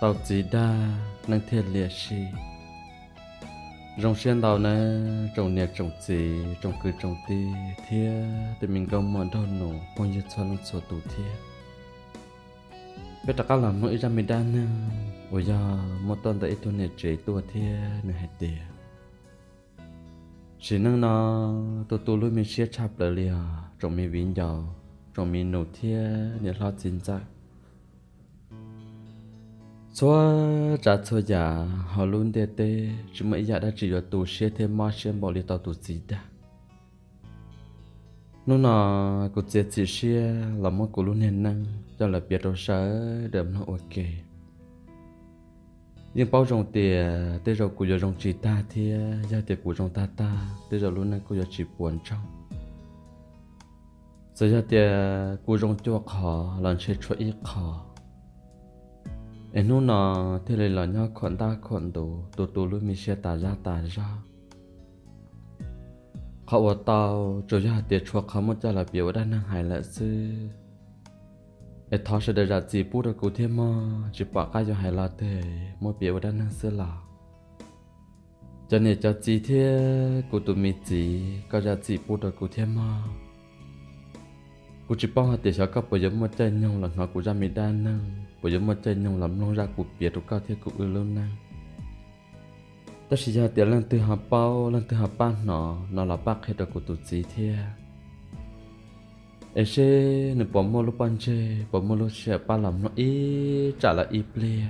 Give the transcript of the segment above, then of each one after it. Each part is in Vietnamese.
tàu chỉ đa nâng thiệt liệt si rồng xuyên tàu nè trồng nè trồng chỉ trồng cứ trồng ti thia thì mình gom mòn đâu nổ con như cho lông sổ tủ thia biết tất cả là mỗi ra mình đa nè ôi giờ một tuần tại tôi nè chế tua thia nè hạt tiền chỉ năng nó tôi tu luôn mình xia chặt lại liền trồng mình vĩnh giàu trồng mình nổ thia nè lo chính chắc cho trả cho già họ luôn để tê chứ mấy giả đã chỉ là tù xe thêm mà xe bỏ đi tao tù gì đã nó là cô chế chỉ xe là mất cô luôn nên năng cho là biết đâu sợ đầm nó ok nhưng bao trong tiền tê rồi cô giờ trong chỉ ta thì gia tiền của trong ta ta tê rồi luôn năng cô giờ chỉ buồn trong giờ gia tiền của trong cho họ làm xe cho ít họ em nu nó thế này là nhau khoản ta khoản đồ đồ đồ luôn mình sẽ ta ra ta ra họ bảo tao cho ra tiền cho họ mất cho là biểu đã năng hại là sư, em thọ sẽ để ra chỉ bút được cụ thêm mà chỉ bỏ cái cho hại là thế mỗi biểu đã năng sư là cho nên cho chỉ thế cụ tụi mình chỉ, có ra chỉ bút được cụ thêm mà กู chỉ bao hạt tiền sao các bây giờ mất chơi nhau là họ của gia mi đa năng bây giờ mất chơi nhau làm nông ra của biệt của cao thế của ư lâu năng ta chỉ ra tiền lần từ hạt bao lần từ hạt ban nó nó là bác hết được của tổ chức thế ấy chế nè bỏ mua lúc ban chế bỏ mua lúc chế ba làm nó ít trả lại ít ple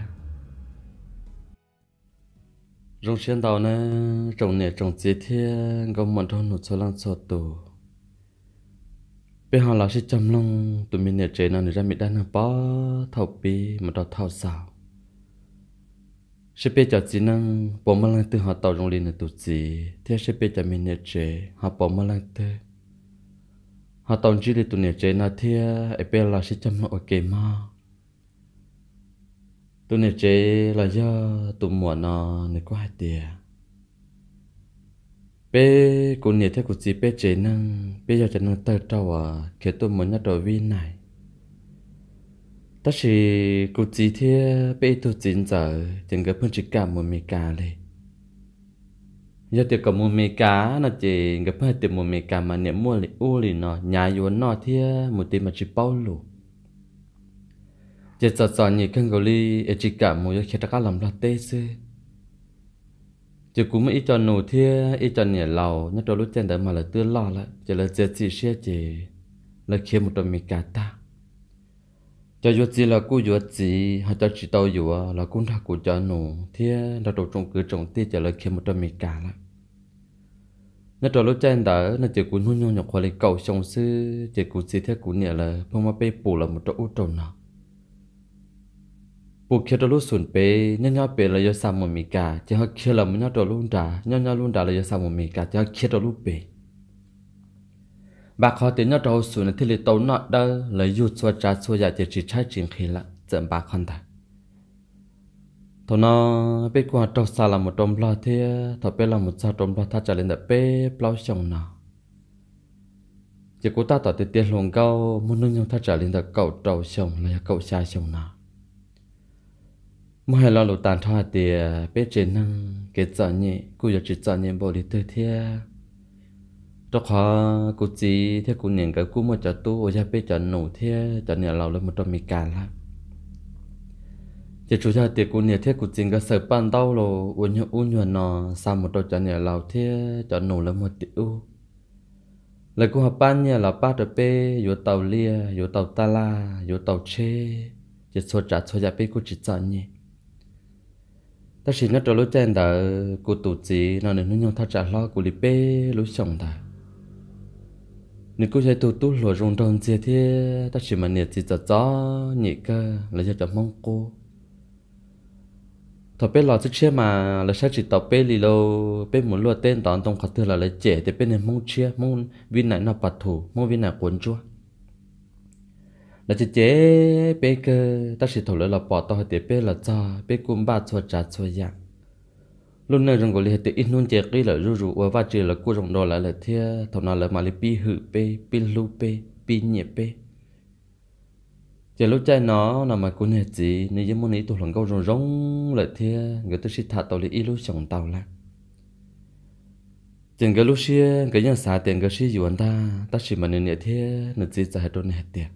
rong xuyên tàu nè trồng nè trồng gì thế có một thôn nụ số lăng số tổ bây giờ là sẽ chăm long tụi mình nhà trẻ nó ra mình đang bỏ thầu bì mà đó thầu sao sẽ bây giờ chỉ năng bỏ mà lăng từ họ tàu trong liền là tụi gì thế sẽ bây giờ mình nhận trẻ họ bỏ mà lăng từ họ tàu chỉ là tụi nhà trẻ nó thế bây giờ là sẽ chăm nó ok mà tụi nhà trẻ là do tụi muộn nó nó quá tiền bé cô nhiệt thế của chị bé chế năng bé giờ chế năng tơ trâu à khi tôi muốn nhắc đầu viên này tất chỉ cô chị thế bé tôi chín giờ chẳng gặp phương chỉ cả một mì cá này giờ thì có một mì cá nó chỉ gặp phương từ một mì cá mà niệm mua lại u liền nó nhà vốn nó thế một tí mà chỉ bao lù giờ giờ giờ nhiều cân gạo li chỉ cả một giờ khi ta làm ra tê xưa จะกูไม่อีจอนหนูเทียอีจอนเนี่ยเราเนี่ยตัวรู้เจนแต่มาเลยตื้อล่อละจะเลยเจอจีเชียเจเลยเขียนมุตมีกาตาจะยวจีเรากูยวจีหาจะจีโตาอยู่เรากุ้งทักกูจอนหนูเทียเราตัวจงกือจงตีจะเลยเขียนมุตมีกาละเนี่ยตัวรู้เจนแต่เนี่ยจะกูนุ่งยงหยกควายเก่าชงซื้อจะกูจีเทียกูเนี่ยเลยพงมาไปปูละมุดตัวอุโตนา bộ khi đó lúc sụn bê nhá nhá bê là do sao một mì cả chứ họ kia là muốn nhá đó luôn trả nhá nhá luôn trả là do sao một mì cả chứ họ kia đó lúc bê bà khó tiếng nhá đó sụn thì lấy tàu nọ đó là dù xua trả xua giả chỉ chỉ trái chính khi là dẫn bà con ta thọ nó biết qua trâu xa là một trôm lo thế thọ bé là một sao trôm lo tha trả lên đập bê bao chồng nào chỉ cô ta tỏ tiền tiền luồng câu muốn nâng nhau tha trả lên đập cậu trâu chồng là cậu cha chồng nào mà hay lo lụt tàn thoa thì à, bé trên năng cái giờ nhỉ cô giờ chỉ giờ nhỉ bỏ đi tới thế cho khó cô chỉ thế cô nhận cái cô mà cho tu ở nhà bé cho nổ thế cho nhà lâu lên một trăm mì cà lắm chỉ chú cha thì cô nhận thế cô chỉ cái sợ ban đau lo uốn nhau uốn nhau nó sao một trăm cho nhà lâu thế cho nổ lên một tiêu là cô học ban nhà là ba đứa bé vô tàu lia vô tàu ta la vô tàu chê chỉ số trả số nhà bé cô chỉ giờ nhỉ ta chỉ nhớ cho lối chen đã cô tổ chỉ nó nên nhau thắt chặt lo của lì bé lối chồng ta nếu cô sẽ tổ tu lùa rong rong chia thế ta chỉ mà nhiệt chỉ cho gió nhị cơ là cho mong cô thọ bé lò chút chia mà là sao chỉ tập bé lì lô bé muốn lùa tên tòn tông khát thưa là lấy trẻ thì bé nên mong chia mong viên này nó bắt thủ mong viên này cuốn chua là chỉ chế bé cơ ta sẽ thổi lửa là bỏ tao hết bé là cho bé cũng ba cho trả cho ya lúc này rằng gọi là hết ít nôn chế cái là rú rú và va chế là cô rồng đó là là thia thổi nào là mà là pi hự pe pi lu pe pi nhẹ pe chế lúc chơi nó là mà cũng hết chỉ, nếu như muốn ý tụi lần câu rồng rong là thia người ta sẽ thả tao là ít lúc chồng tao là chừng cái lúc xưa cái nhân xã tiền cái xí dụ anh ta ta chỉ mà nên nhẹ thia nên chỉ trả hết đôi này tiền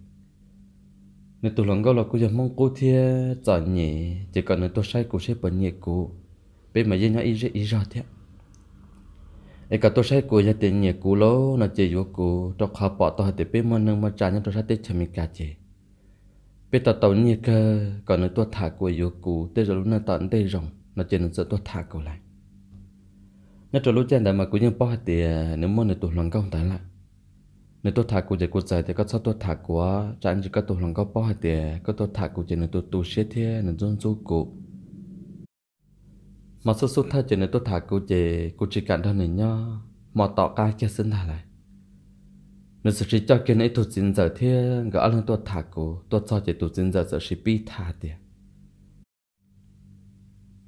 nên tôi lòng gạo là cứ giờ mong cô thiê trả nhỉ chỉ cần nếu tôi sai cô sẽ bận nhỉ cô bên mà dân nhau ý ra ý ra thế ai cả tôi sai cô giờ tiền nhỉ cô lố nó chơi vô cô tôi khó bỏ tôi để bên mà nâng mà trả nhau tôi sai tết chả mi cả chị bên tao tàu nhỉ cơ còn nếu tôi thả cô vô cô tết rồi lúc nào tận đây rồng nó chơi nên sợ tôi thả cô lại nhớ cho lúc trên đã mà cũng như bỏ thì nếu muốn là tôi lòng gạo tại lại nếu tôi thạc của giờ của giải thì có sao tôi thạc của anh chỉ có tôi lòng có bao hạt tiền có tôi thạc của giờ nên tôi tu sửa thế nên tôi tu cụ mà số số thay chỉ nên tôi thạc của giờ của chỉ cản thôi này mà tỏ ca cho sinh thà lại nếu sự chỉ cho cái này tôi xin giờ thế gỡ lên tôi thạc của tôi cho chỉ tôi xin giờ sự chỉ bị thà tiền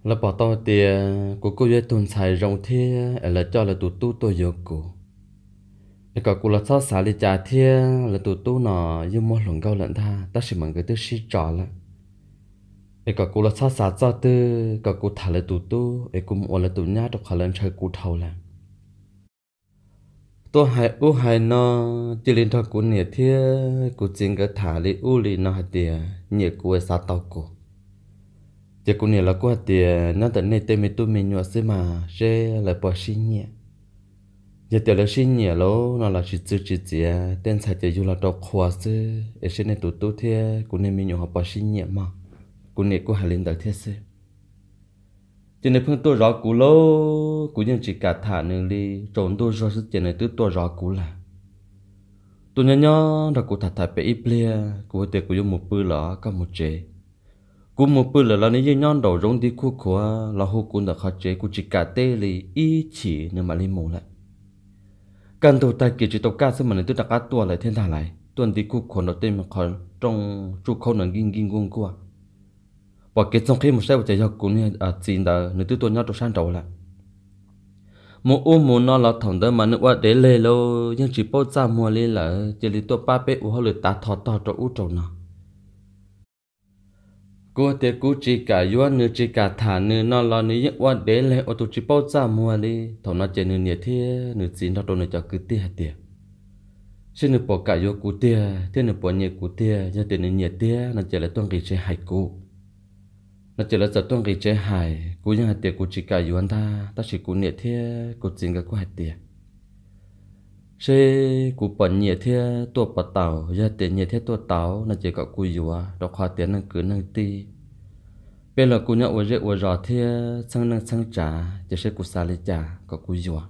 là bỏ tao tiền của cô dễ tồn xài rộng thế là cho là tụt tu tôi yêu của cái cô là sao xả đi trả thiên là tụt tu nọ yêu mua lồng gạo lợn tha ta chỉ mong cái tư sĩ trò là cái cô là sao xả cho tư cái cô thả là tụt tu cái cụ mua là tụt nhát đọc khả lên chơi cụ thầu là tôi hay u hay nó chỉ liên thôi cụ nhiệt thiên cụ chính cái thả đi u li nó hay tiền nhiệt cụ sao tao cụ chỉ cụ nhiệt là cụ hay tiền nãy tận này tên mình tu mình nhua xí mà sẽ là bỏ xí nhiệt giờ tiểu là sinh nhỉ lô nó là chỉ chữ chỉ chữ tên sai chỉ là đọc khóa sư ở trên này tụ tụt thế cũng nên mình học bao sinh nhỉ mà cũng nên cũng hà lên đời thế sư cho nên phương tôi rõ cũ lô cũng nhưng chỉ cả thả nương đi trốn tôi rõ sự chuyện này tôi tôi rõ cũ là tôi nhớ nhớ là cụ thả thả bé ít lia cụ tiệc cụ dùng một bữa lọ có một chế cú một bữa là lần ấy nhon đầu rong đi khu khóa là hô cún đã khó chế cú chỉ cả tê lì ý chỉ nên mà lên mù lại cần tụ tài kỳ chỉ tộc ca sư mà nên tụ đặc tua lại thiên thả lại tuần đi cú khổ nó tên mà khỏi trong chú khâu nó ginh ginh gông qua và cái trong khi một xe chạy dọc cũng như à đã nên tụ tuần nhau trong san trầu lại một ôm một nó là thằng mà nó qua để lê lô nhưng chỉ bao giờ mua lê là chỉ lấy ba bé u họ lười ta thọ tao cho u trầu nào cô tế cô chỉ cả yếu nữ chỉ cả thả nữ nó lo nữ yếu quá để lấy ô tô chỉ bao giờ mua đi thầu nó chơi nữ nhiệt thế nữ xin nó đồ nữ cho cứ tiếc tiếc xin nữ bỏ cả yêu cô tiếc thế nữ bỏ nhiệt cô tiếc giờ tiền nữ nhiệt tiếc nó chơi là tuân kỳ chơi hại cô, nó chỉ là giờ tuân kỳ chơi hại cô, nhưng hại tiếc cô chỉ cả yếu ta ta chỉ cô nhiệt thế cô xin cả cô hại tiếc sẽ cụ bận nhiệt thế tua bắt tàu giờ tiền nhiệt thế tua tàu là chỉ có cụ dùa đó khoa tiền năng cứ năng ti bây giờ cụ nhậu ở rượu ở rò thế sang năng sang trả, chỉ sẽ cụ xả lấy trả, có cụ dùa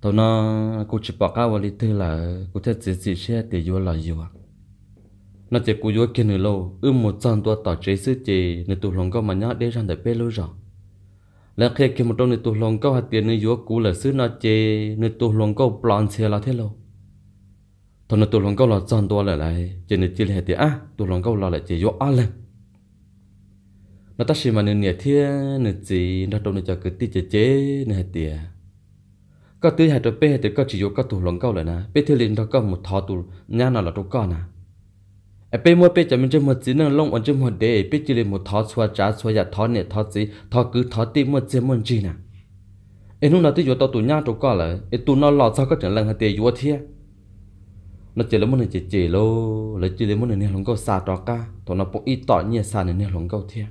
tao nó cụ chỉ bỏ cao vào lít tư là cụ thế chỉ chỉ xe tiền dùa là dùa nó chỉ cụ dùa kia nửa lâu ư một trăm tua tàu chế sư chỉ nửa tụ lòng có mà nhớ để ra để bây lâu rồi แล้วเคยคิดมันต้องในตัวลงก็หัดเตียนในยัวกูเหลือซื้อนาเจในตัวลงก็ปลอนเสียละเท่าตอนในตัวลงก็หลอดจอนตัวหลายๆเจในจีเลยเตียอ่ะตัวลงก็หลอดหลายเจยัวอ่ะเลยนัตชิมันเนี่ยเที่ยนจีนัตตรงในจะเกิดติเจเจในเตียก็ตื้อหัดตัวเป้เตียก็จียัวก็ตัวลงก็เลยนะเป้เทลินเราก็หมดทอตัวย่านาหลอดตัวก็นะ bây mua bây giờ mình chơi một chỉ năng lông còn chơi một đề bây chỉ là một thọ xóa trả xóa giả thọ nè thọ gì thọ cứ thọ tìm một chơi một gì nè em lúc nào tôi vừa tao tụi nhau tụi con là em tụi nó lọt sao các trận lần hai tiền vừa thiệt nó chỉ là một người chơi chơi, lô là chỉ là một người nè lồng câu xa đó cả tụi nó cũng ít tỏi nhiều xa nè lông câu thiệt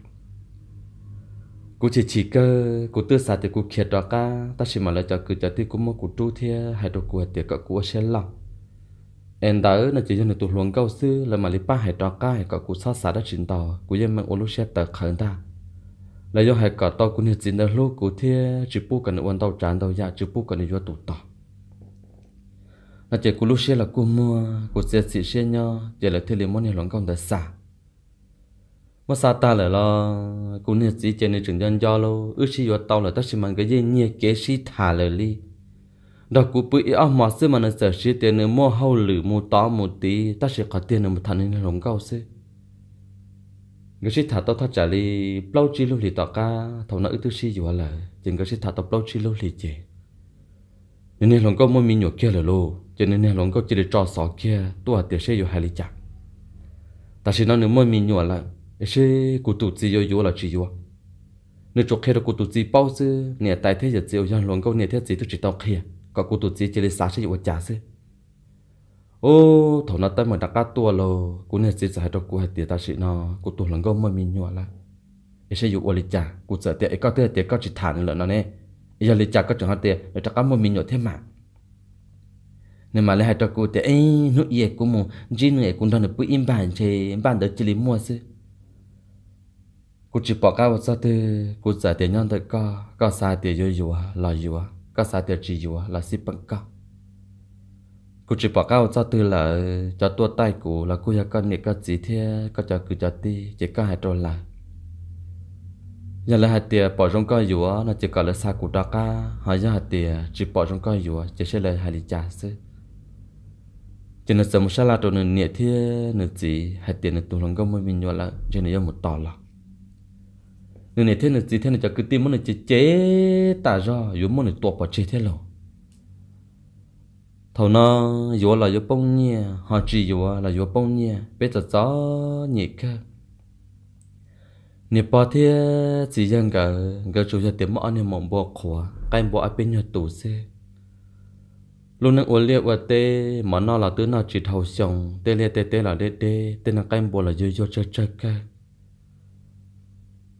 cú chỉ chỉ cơ cú tư xa thì cú khiết đó cả ta chỉ mà là cho cứ cho thì cú mua cú tru thiệt hay đồ cú thì cả cú sẽ lòng em đó nó chỉ cho người tụt luồng câu sư là mà lý ba hải trò cai có cú sát sát đã chín tàu cú dân mang ô lô xe tờ khẩn ta là do hải cả tàu cú nhiệt chín đó lô cú thia chỉ bu cần uốn tàu tràn tàu ya dạ, chỉ bu cần do tụt tàu là chỉ cú lô xe là cú mua cú xe xịt xe nhau chỉ là thiên lý món này luồng câu đã xả mà xa ta là lo cú nhiệt chỉ chỉ nên chừng dân do lô ước chi do tàu là tất nhiên mang cái gì nhẹ kế si thả lời li đó cụ bự ý ông mà xưa mà nó sợ chi tiền nữa mua hậu lử mua to mua tí ta sẽ có tiền nữa một thằng nên lồng cao xí người sĩ thả tao thoát trả đi bao chi lưu lì tao ca thầu nợ tư gì dù à là chừng người sĩ thả tao bao chi lưu lì chị nên nên lồng cao mua mi nhổ kia là lô cho nên nên lồng cao chỉ để cho sọ kia tua à tiền xe dù hai lì chặt ta sẽ nói nếu mua mi nhổ là sẽ cụ tụt gì vô vô là chỉ vô nếu chỗ kia là cụ tụt gì bao xí nè tại thế giờ chịu dân lồng cao nè thế gì tôi chỉ tao kia ก็กูตุจีเจลิสาใช่อยู่จ่าซิโอ้ถอนตั้งเหมือนตะก้าตัวโลกูเนี่ยจีจะให้ตัวกูให้เตี๋ยตาชิเนาะกูตัวหลังก็ไม่มีหนัวละไอ้ใช่อยู่อลิจ่ากูเจอเตี๋ยไอ้ก็เตี๋ยเตี๋ยก็จิตฐานนี่แหละเนาะเนี่ยไอ้ยาลิจ่าก็จะหาเตี๋ยไอ้ตะก้าไม่มีหนัวเท่มา nên mà lấy hai trâu cụ thì ấy nó ye cũng mù chỉ người cũng đang được bữa im bàn chơi bàn đó chỉ lấy mua chứ cụ chỉ bỏ cao sao thì cụ trả tiền nhân thật co co xa tiền vô vô lo vô ก็สาเตียจีอยู่ละสิปังก็กูจีบอกเอาจะตื่นละจะตัวใต้กูแล้วกูอยากก็เนี่ยก็จีเทียก็จะกูจะตีจะก็หายตัวละยันละหายเตียปอจงก็อยู่นะจะก็เลยสากูตาก้าหายหายเตียจีปอจงก็อยู่จะเชื่อเลยหายลิจ่าซึจะนึกสมมติละตัวหนึ่งเนี่ยเทียหนึ่งจีหายเตียหนึ่งตัวหลังก็ไม่มีเยอะละจะเนี่ยยังหมดต่อละ nên này thế này chỉ thế này cho cứ tim món này chế chế tả ra yếu món này tuột bỏ chế thế rồi thầu nó yếu là yếu bông nhẹ họ chỉ yếu là yếu bông nhẹ biết là gió nhẹ cơ nè bỏ thế chỉ dân cả cả chủ cho tiếng món này mỏng bỏ khóa cái bỏ ở bên nhà tủ xe lúc nãy uống liệu tê mà nó là tứ nào chỉ thầu xong tê liệt tê tê là tê tê tê là cái bỏ là yếu yếu chơi chơi cái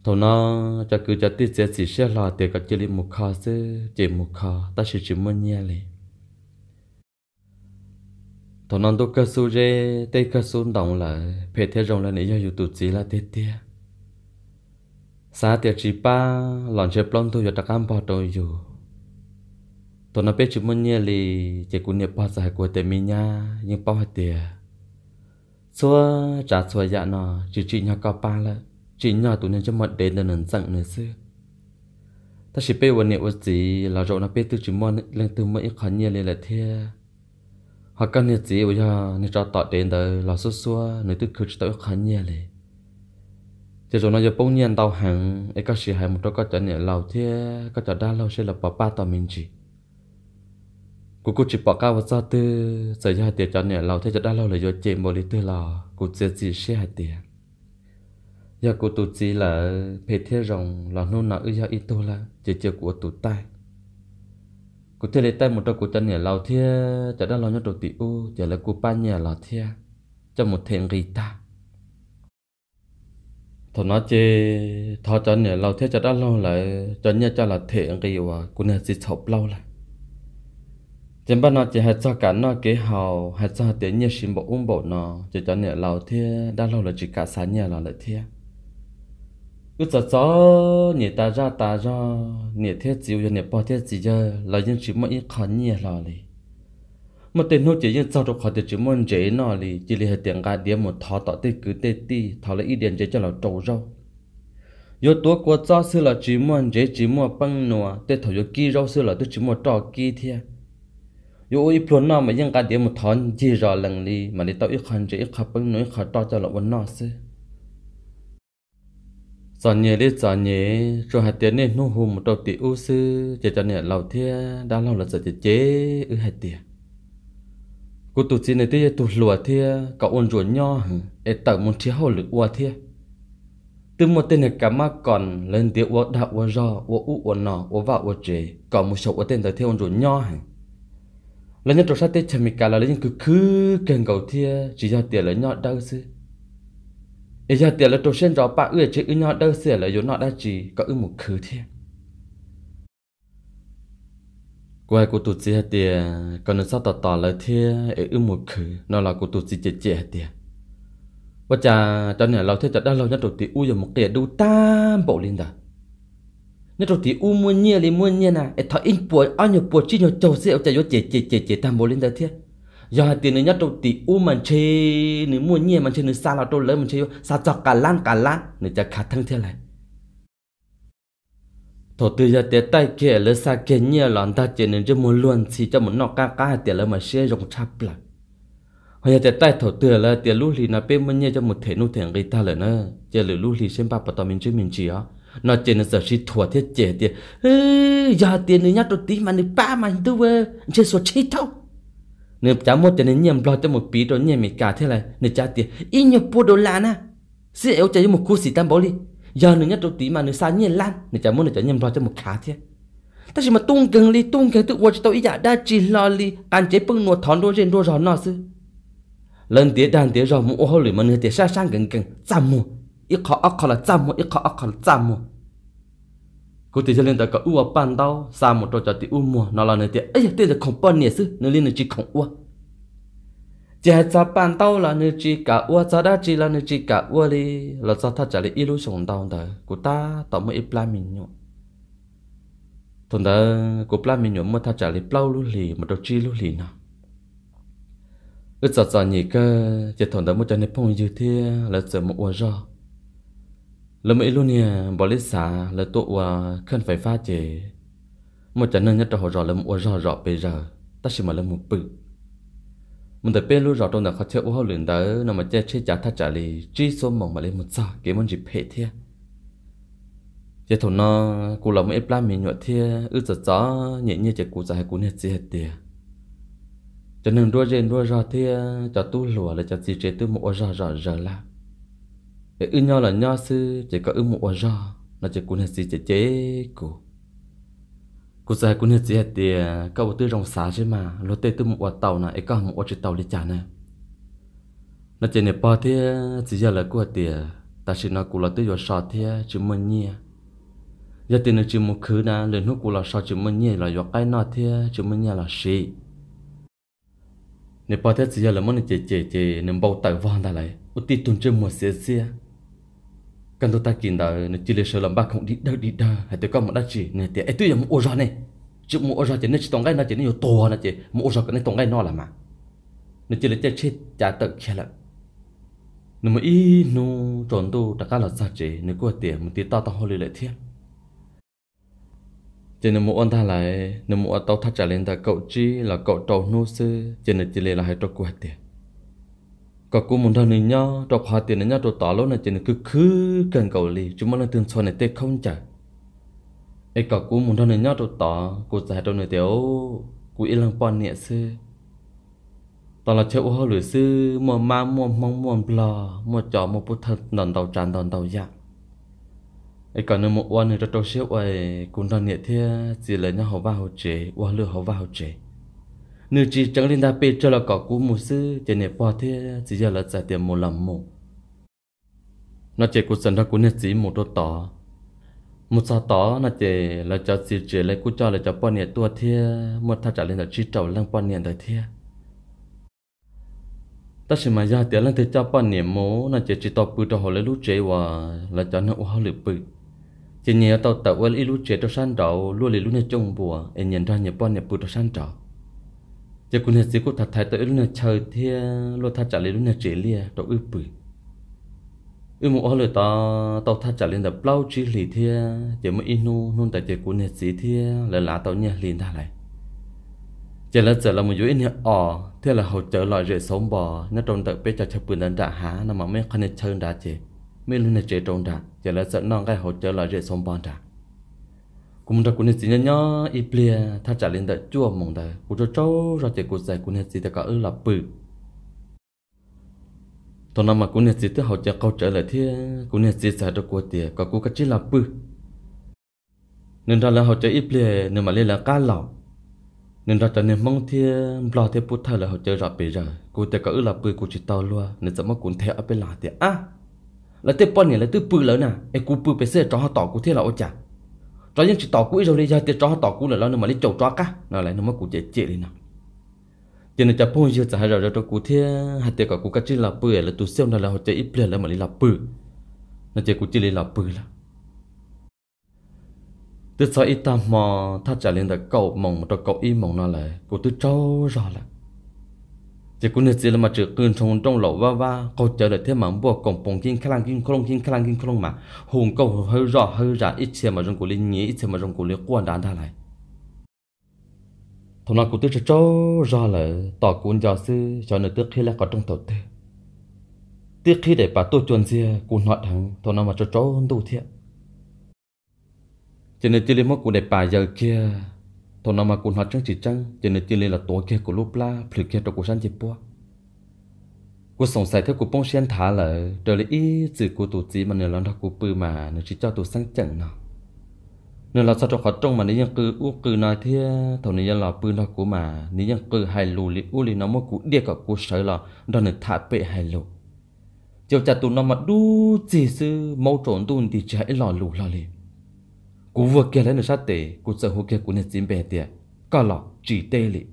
thầu nó cho cứ cho tiết sẽ chỉ sẽ lo để có chỉ lấy một kho chứ chỉ một kho ta chỉ chỉ muốn nhẹ lì thầu nó đâu cơ su rê tê cơ su động là phải thế rồng là nãy giờ YouTube chỉ là tê tê sa tiệt chỉ ba lòn chơi plon thôi giờ ta cam bỏ đầu dù thầu nó biết chỉ muốn nhẹ lì chỉ cũng nhẹ bỏ giải của tê mi nha nhưng bỏ hết tiệt xua trả xua dạ nó chỉ chỉ nhau có ba lần chỉ là tụ nhân cho mận đến nên dặn nơi xưa ta chỉ biết vấn đề gì là rồi nó biết từ chúng mòn lên từ mấy khó nhiên lên là thế họ cần nhiệt gì bây giờ nên cho tọt đến đời là xua xua nơi tức cứ tới khó nhiên lên chỉ rồi nó giờ bông nhiên tàu hàng ấy các sĩ hay một chỗ có chỗ nhẹ lâu thế có chỗ đa lâu sẽ là bỏ ba tàu mình chỉ cô cô chỉ bỏ cao vào sao tư giờ giờ tiền cho nhẹ lâu thế chỗ đa lâu là do chị một lý tư lò cô sẽ chỉ sẽ hai tiền giờ cô tụt chỉ là phê thế rồng là nôn nọ ư giờ ít tô là chỉ chưa của tụt tay cô thế lấy tay một trong cô chân nhà lao thia chả đang lo nhớ đầu tỷ u chả là cô ba nhà lao thia cho một thèn rì ta thọ nó chê thò chân nhà lao thia chả đang lo lại chân nhà cho là thèn rì và cô nhà chỉ chọc lâu là chỉ ban nó chỉ hạt cho cả nó kế hào hạt cho tiếng nhà xin bộ ung bộ nó chỉ chân nhà lao thia đang lo là chỉ cả sáng nhà là lại thia cứ cho cho nhẹ ta ra ta ra nhẹ thế chịu cho nhẹ bỏ thế gì giờ là những chỉ mỗi ít khó nhẹ là đi mà tiền hỗ trợ những sau đó khó thì chỉ muốn dễ nó đi chỉ là tiền cả điểm một thọ tọt tê cứ tê ti thọ lấy ít tiền dễ cho là trâu rau yo tua qua cho sư là chỉ muốn dễ chỉ muốn băng nọ tê thọ yo kia rau sư là tôi chỉ muốn trò kia thiệt yo ít phuần nó mà những cả điểm một thọ gì rồi lần đi mà để tao ít khăn dễ ít khó băng nọ ít khó trò cho là vấn nó sư giờ nhẹ đi giờ nhẹ rồi hạt tiền nên nô hù một đầu tỷ u sư chỉ cho nhẹ lầu thia đã lâu là giờ chỉ chế ư hạt tiền cô tụt xin này tía tụt lùa thia có ôn ruột nho ê tẩu muốn chia hồ lực ua thia từ một tên này cả má còn lên tiếng ua đạo ua rò ua u ua nọ ua vạ ua chế còn một số ua tên tới theo ôn ruột nho hả lần nhất trò sát tết chỉ mình cả là lấy những cứ cứ cần cầu thia chỉ cho tiền lấy nhỏ đau sư ấy giờ tiền là tổ sen rõ bà ưa chứ ư nhọ đơ xỉa là yếu nọ đã chỉ có ư một khứ thiên quay của tụt gì tiền còn nó sao tỏ tỏ là thiên ấy ư một khứ nó là của tụt gì chết chết tiền và chả cho nên lâu thế cho đã lâu nhất đầu tí u giờ một tiền đu tam bộ lên đó, nhất đầu tí u mua nhia lên mua nhia nè ấy thọ in buổi ăn nhiều buổi chỉ nhiều trâu xỉu chả yếu chết chết chết chết tam bộ lên đó thiên giờ tiền nữa nhất đâu tí u mình chơi, nếu mua nhẹ mình chơi nếu xa là đâu lớn mình chơi, xa cho cả lan cả lan nếu chả khả thân thế này thổ tư giờ tiền tay kia lỡ xa kia nhẹ lòn ta chỉ nên chơi muốn luôn thì cho muốn nọ cá cá tiền lỡ mà sẽ dùng chắp lại hồi giờ tiền tay thổ tư là tiền lúc thì nó bên mình nhẹ cho một thể nô thể người ta là nữa giờ lỡ lúc thì xem bà bà tao mình chứ mình chỉ á nó chỉ là giờ chỉ thua thiết chế tiền giờ tiền nữa nhất đầu tí mà nếu ba mà tôi chơi số chết thôi nếu cha mua tiền nên nhầm lo cho một bí rồi nhầm mày cả thế này nếu cha tiền ít nhiều bộ đồ lan à sẽ eo chơi một cú sĩ tam bố đi giờ nữa nhất đầu tí mà nữa sao nhiên lan nếu cha mua nữa cha nhầm lo cho một khá thế ta chỉ mà tung gần đi tung gần tự quật tao ít giả dạ, đa chỉ lo đi ăn chế bưng nuột thón đôi trên đôi giò nọ sư lần tía đàn tía giò mua hồ lửa mà nữa tía sang sang gần gần chăm mua ít khó ác khó là chăm mua ít khó ác khó là chăm mua cô thì lên ta có u bàn đau xa một trò trò thì u mùa nó là nơi tiệt ấy tiệt là không bao nhỉ sư, nơi lên chỉ không u chỉ hết cho bàn đau là nơi chỉ cả u cho đã chỉ là nơi chỉ cả u đi là cho thật trả lại ít lối sống đau đời cô ta tỏ mới ít la mình nhọ thằng đó cô la mình nhọ mà thật trả lại bao lối lì mà trò chỉ lối lì nào ước sợ sợ nhỉ cơ chỉ thằng đó mới cho nên phong như thế là sợ một u rồi lần mấy luôn nè bỏ lít xả là tụ à khăn phải pha chế một trận nâng nhất cho họ rõ là một rõ rõ bây giờ ta chỉ mà là một bự mình thấy bên lúc rõ trong đó khó chịu hoa luyện đó nằm mà che chế trả thắt trả lì chỉ số mỏng mà lên một sao cái món gì phê thế giờ thằng nó cụ lòng mấy plan mình nhọt thế ư giờ gió nhẹ như chỉ cụ giải cụ nhẹ gì hết tiệt cho nên đua trên đua rõ thế cho tu lùa là cho gì chế tư một rõ rõ rõ là ư nho là nho sư chỉ có ư một quả do nó chỉ cuốn hết gì chỉ chế cụ cụ dài cuốn hết gì hết thì các bộ tư rong xá chứ mà lô tê tư một quả tàu này ấy có một quả chữ tàu để trả này nó chỉ nè bao thế chỉ giờ là của tiền ta chỉ nó cụ là tư rồi sợ thế chứ mình nhia giờ tiền nó chỉ một khứ na lên hút cụ là sợ chứ mình nhia là do cái nó thế chứ mình nhia là sĩ nè bao thế chỉ giờ là món này chế chế chế nên bao tàu vàng ta lại út tì tuần chưa một xế xế cần tôi ta kiện đã nó chỉ là sợ làm ba không đi đâu đi đâu hay tôi có một đá chỉ này thì tôi làm ô ra này chứ một ô ra chỉ nên chỉ tông cái nó chỉ nên nhiều to nó chỉ một ô cái này tông cái nó là mà nó chỉ là chết trả tự kia là nó mới ít nó tròn đồ tất cả là sao chế nó có tiền một tí tao tao hơi lại thiệt cho nên một ông ta lại nên một tao thắt trả lên ta cậu chi là cậu trâu nô sư cho nên chỉ là hai trâu quạt tiền ก็กู muốn thằng này nhá trọc hòa tiền này nhá trọc tỏ lỗ này chỉ cứ cứ cần cầu lì chúng mình là thường xoay này tê không chả ấy cả cô muốn thân này nhá trọc tỏ cô giải đâu này tiểu cô yên lặng quan niệm sư tao là chơi hoa lửa sư mò ma mò mong mò bò mò chó mò bút thật đòn đầu tràn đòn đầu dạng ấy còn nữa một quan này trọc trọc xíu ấy cũng thân niệm thế chỉ là nhá hậu vào chế hoa lửa hậu vào chế nếu chỉ chẳng linh ta bê cho là có cú một sư trên nè bỏ thế chỉ giờ là giải tiền một lần một nó chỉ cú sân ra cú nhất chỉ một đôi tỏ một sao tỏ nó chỉ là cho chỉ chỉ lấy cú cho là cho bỏ nè tua thế một thà trả lên là chỉ trầu lăng bỏ nè đời thế ta chỉ mà giờ tiền lăng thế cho bỏ nè mố nó chỉ chỉ tao bự cho họ lấy lú chế và là cho nó hoa lựu bự chỉ nhớ tao tạo quên ít lú chế cho san đầu luôn lấy lú nè trông bùa em nhận ra nhớ bỏ nè bự cho san đầu giờ cũng hết gì cũng thật thấy tới lúc này chờ thì lo thật trả lời lúc này chế liền đó ư bự ư một ở lời tao tao thật trả lời là bao chỉ lì thì giờ mới inu nôn tại giờ cũng hết gì thì là lá tao nhẹ liền ra lại giờ là giờ là một dưới nhẹ ở, thế là hậu trở lại rễ sống bò nó trong đợi bây giờ chụp bự đến đã há nó mà mấy con này chơi đã chế mấy lúc này chế trong đã giờ là giờ non cái hậu trở lại rễ sống bò đã cũng ra cũng nên chỉ nhớ ít bia thà trả lên đợi chua mong đợi cũng cho cháu ra tiền cũng giải cũng nên chỉ để cả ư là bự tao nằm mà cũng nên chỉ tới hậu chờ câu trở lại thì cũng nên chỉ giải được của tiền có cũng cái chỉ là bự nên ra là học chơi ít bia nên mà lên là cá lẩu nên ra cho nên mong thì lo thì bút thay là học chơi ra bể rồi cũng tiền cả ư là bự cũng chỉ tao luôn nên nên 怎么 cũng theo ở bên là tiền à là tiền bao nhiêu là từ bự lớn nè em cũng bự bên sẽ cho họ tỏ cũng thế là ôi chả cho những chỉ tỏ cũ rồi đi giờ thì cho tỏ cũ là lo nó mà lấy chầu cho cá nó lại nó mới cụ chế chế đi nào cho nên chả phong chưa trả rồi cho cụ thế hạt tiền của cụ cái chỉ là bự là tụ siêu nó là họ chơi ít bự là mà lấy là bự nó chơi cụ chỉ lấy là bự là từ sau ít ta mà thắt trả lên được cậu mong cho cậu im mong nó là cụ tứ trâu rồi là chỉ cũng được chỉ là mà chỉ cần trong trong lỗ va va câu chờ đợi thêm mà bỏ cổng bồng kinh khăn kinh không kinh khăn kinh không mà hùng câu hơi rõ hơi ra ít xem mà trong cổ linh nhĩ ít xem mà trong cổ linh quan đàn ra lại thằng nào cũng tức cho cho ra là tỏ cuốn giáo sư cho nên tức khi là có trong tổ tư tiếc khi để bà tôi chuẩn gì cũng nói thằng thằng nào mà cho cho đủ thiệt cho nên chỉ lấy mất của để bà giờ kia thằng nào mà hoạt trăng chỉ trăng cho nên tiền lên là tối kia của lúc la phử kia trong cuộc sống chỉ bua cô sống sai theo của bông sen thả là trở lại ít chữ của tụ chỉ mà nên làm ra của bự mà nên chỉ cho tụ sang chẳng nào nên là sao trong hoạt trong mà nếu ยัง cứ u cứ nói thế thằng này là bự nó của mà nếu ยัง cứ hay lù lì u lì nó mới cú điệp cả cú sợ là đó nên thả bệ hay lù chiều chặt tụ nó mà đu chỉ sư mau trốn tụ thì chạy lò lù lò cú vừa kia lên sát tệ cú sợ hú kia cú nên chim bè tiệt có lọ chỉ tê lì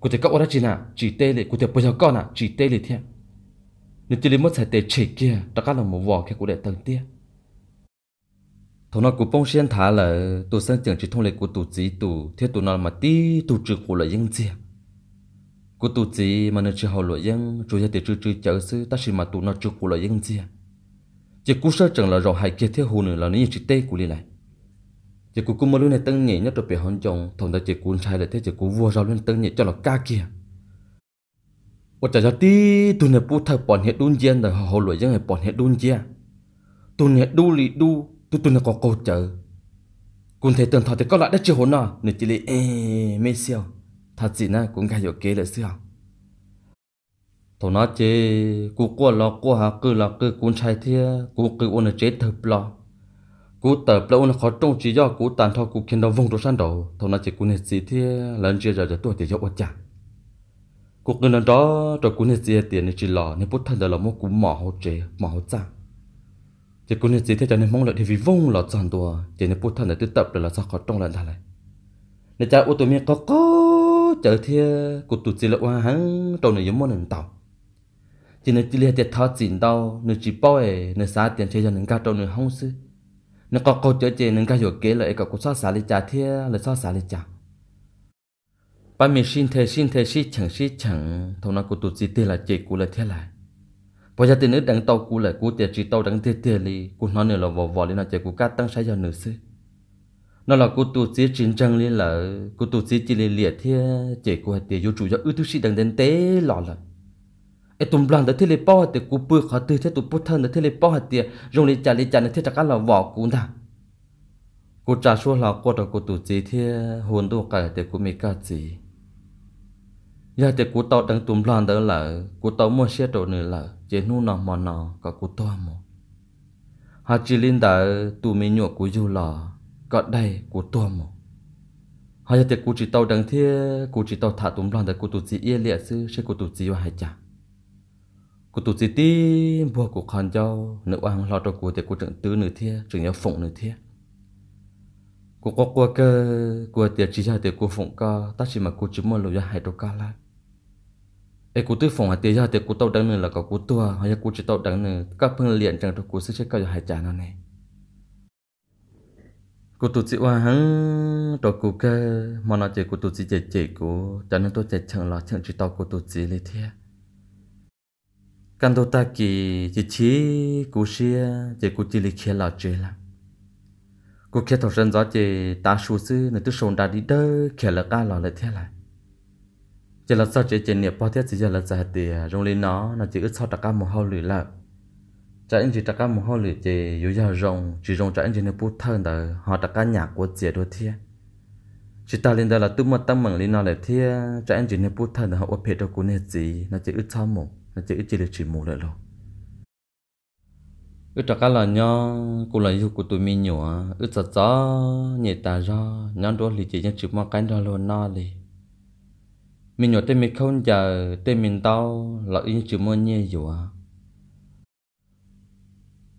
cú thì cậu đã chỉ nà chỉ tê lì cú thấy bây giờ con nà chỉ tê lì thiệt nên chỉ lấy mất sai tệ chỉ kia đã các lòng một vò kia cú để tầng tiệt thằng nó cú bông xuyên thả là tụ sân chẳng chỉ thông lệ cú tụ chỉ tụ thế tụ nó mà tí tụ trừ của lợi dân chia cú tụ chỉ mà nó chỉ hậu lợi dân chủ gia tiệt trừ trừ chở sư ta chỉ mà tụ nó trừ của lợi dân chia chỉ cú sơ chẳng là rõ hại kia thế hồ nữa là nó như chỉ tê cú đi lại chỉ cú cũng luôn này tân nhỉ nhất rồi bị hòn chồng thằng ta chỉ cú sai lại thế chỉ cú vua rau luôn tân nhỉ cho nó ca kia ô chả cho tí tụi này bu thằng bọn hết đun chiên rồi họ lỗi những này bọn hết đun chiên tụi này đu lì đu tu tụi này có câu chở cũng thấy tưởng thọ thì có lại đất chưa hồn à nên chỉ lì ê mê siêu thật gì na cũng gai dọc kế là siêu thằng nó chế cú qua lọ qua hà cứ lọ cứ cũng sai thế cú cứ ôn là chết thật lọ cú tờ lâu nó khó trông chỉ do cú tàn thao cú khiến nó vong đồ san đồ thầu nó chỉ cú nết gì thì lần chia giờ giờ tuổi thì cho ớt cú cuộc lần đó cho cú nết gì tiền chỉ lò nên bút thân đời là một cú mỏ hậu chế mỏ hậu chả chỉ cú nết gì thì cho nên mong lợi thì vì vong là tròn đùa chỉ nên bút thân đời tự tập là sao khó trông lần thà này nên cha ô tô mi có có chở thì cú tụt chỉ là oan hắn trâu này giống món nền tàu chỉ nên chỉ là thiệt thọ chỉ đâu nên chỉ bao ấy nên sao tiền chơi cho nên cao trong nên không xứ nó có câu chữa trị nên cái chỗ kia là cái cuộc so sánh trả thiệt là so sánh trả ba mình xin thề xin thề xin chẳng xin chẳng thằng nó của tụt gì tiền là chị của là thiệt lại bây giờ tiền nữ đang tàu của là của tiền chỉ tàu đang tiền tiền li của nói nữa là vò vò lên là chị của cắt tăng sai giờ nữa xí nó là của tụt gì chiến tranh lên là của tụt gì chỉ liệt thiệt, thế chị của tiền vô chủ cho ưu tú sĩ đang đến tế lọ lại ไอตุ่มบลังเดเทเลป้อเตกูปื้อขอตือเทตุพุทธันเดเทเลป้อเตียรงเลจาเลจานเทจักกันเราบอกกูนะกูจ่าชัวเรากูตะกูตุจีเทียหุนดูกันเตกูมีกาจียาเตกูตอดังตุ่มบลังเดเหล่ากูตอมั่วเชียโตเนื้อเหล่าเจนู่นนอมอนอกับกูตัวมอฮาจิลินดาตูมีหนวกกูอยู่หล่อก็ได้กูตัวมอ hay là tiệc cụ chỉ tàu đằng thế cụ chỉ tàu thả tụm loạn tại cụ tụt chỉ yên liệt sư sẽ cụ tụt chỉ vào hai chả cụ tụt gì tí bùa cụ khăn cho nữ ăn lo cho cụ thì cụ trưởng tư nữ thiê trưởng nhau phụng nữ thiê cụ có cụ cơ cụ tiệt chỉ cho tiệt cụ phụng co ta chỉ mà cụ chỉ mua lùi ra hai đô ca lại ê cụ tư phụng hạt tiệt ra tiệt cụ tàu đắng nữa là có cụ tua hay cụ chỉ tàu đắng nữa các phương liền chẳng cho cụ sẽ chơi cao cho hai chàng này cụ tụt chị hoa hắn đồ cụ cơ mà nói chỉ cụ tụt chị chị chị cụ cho nên tôi chạy chẳng là chẳng chỉ tàu cụ tụt chị lấy thiệt căn đồ ta kỳ chỉ chỉ cú xia chỉ cú chỉ lý kia là chơi lắm cú kia thầu dân gió chỉ ta su sư nên tôi sồn đà đi đơ kia là ca lò lại thế lại chỉ là sao chỉ chỉ niệm bao thế chỉ là giả tiền rong lên nó là chỉ ước sao ta ca một hao lười lại trả anh chỉ ta ca một hao lười chỉ yếu giàu rong chỉ rong trả anh chỉ nên bút thân đời họ ta ca nhạc của chị đôi thế chỉ ta lên đây là tôi mất tâm mừng lên nó lại thế trả anh chỉ nên bút thân đời họ ốp hết đâu cũng nên gì là chỉ ước sao một chỉ chỉ được chỉ mù lại rồi ước trả cả là nhau cô là yêu của tụi mình nhỏ ước trả trả nhẹ ta ra nhau đó thì chỉ nhau chụp mang cái đó luôn na đi mình nhỏ tên mình không giờ tên mình tao là yêu chụp mang nhẹ rồi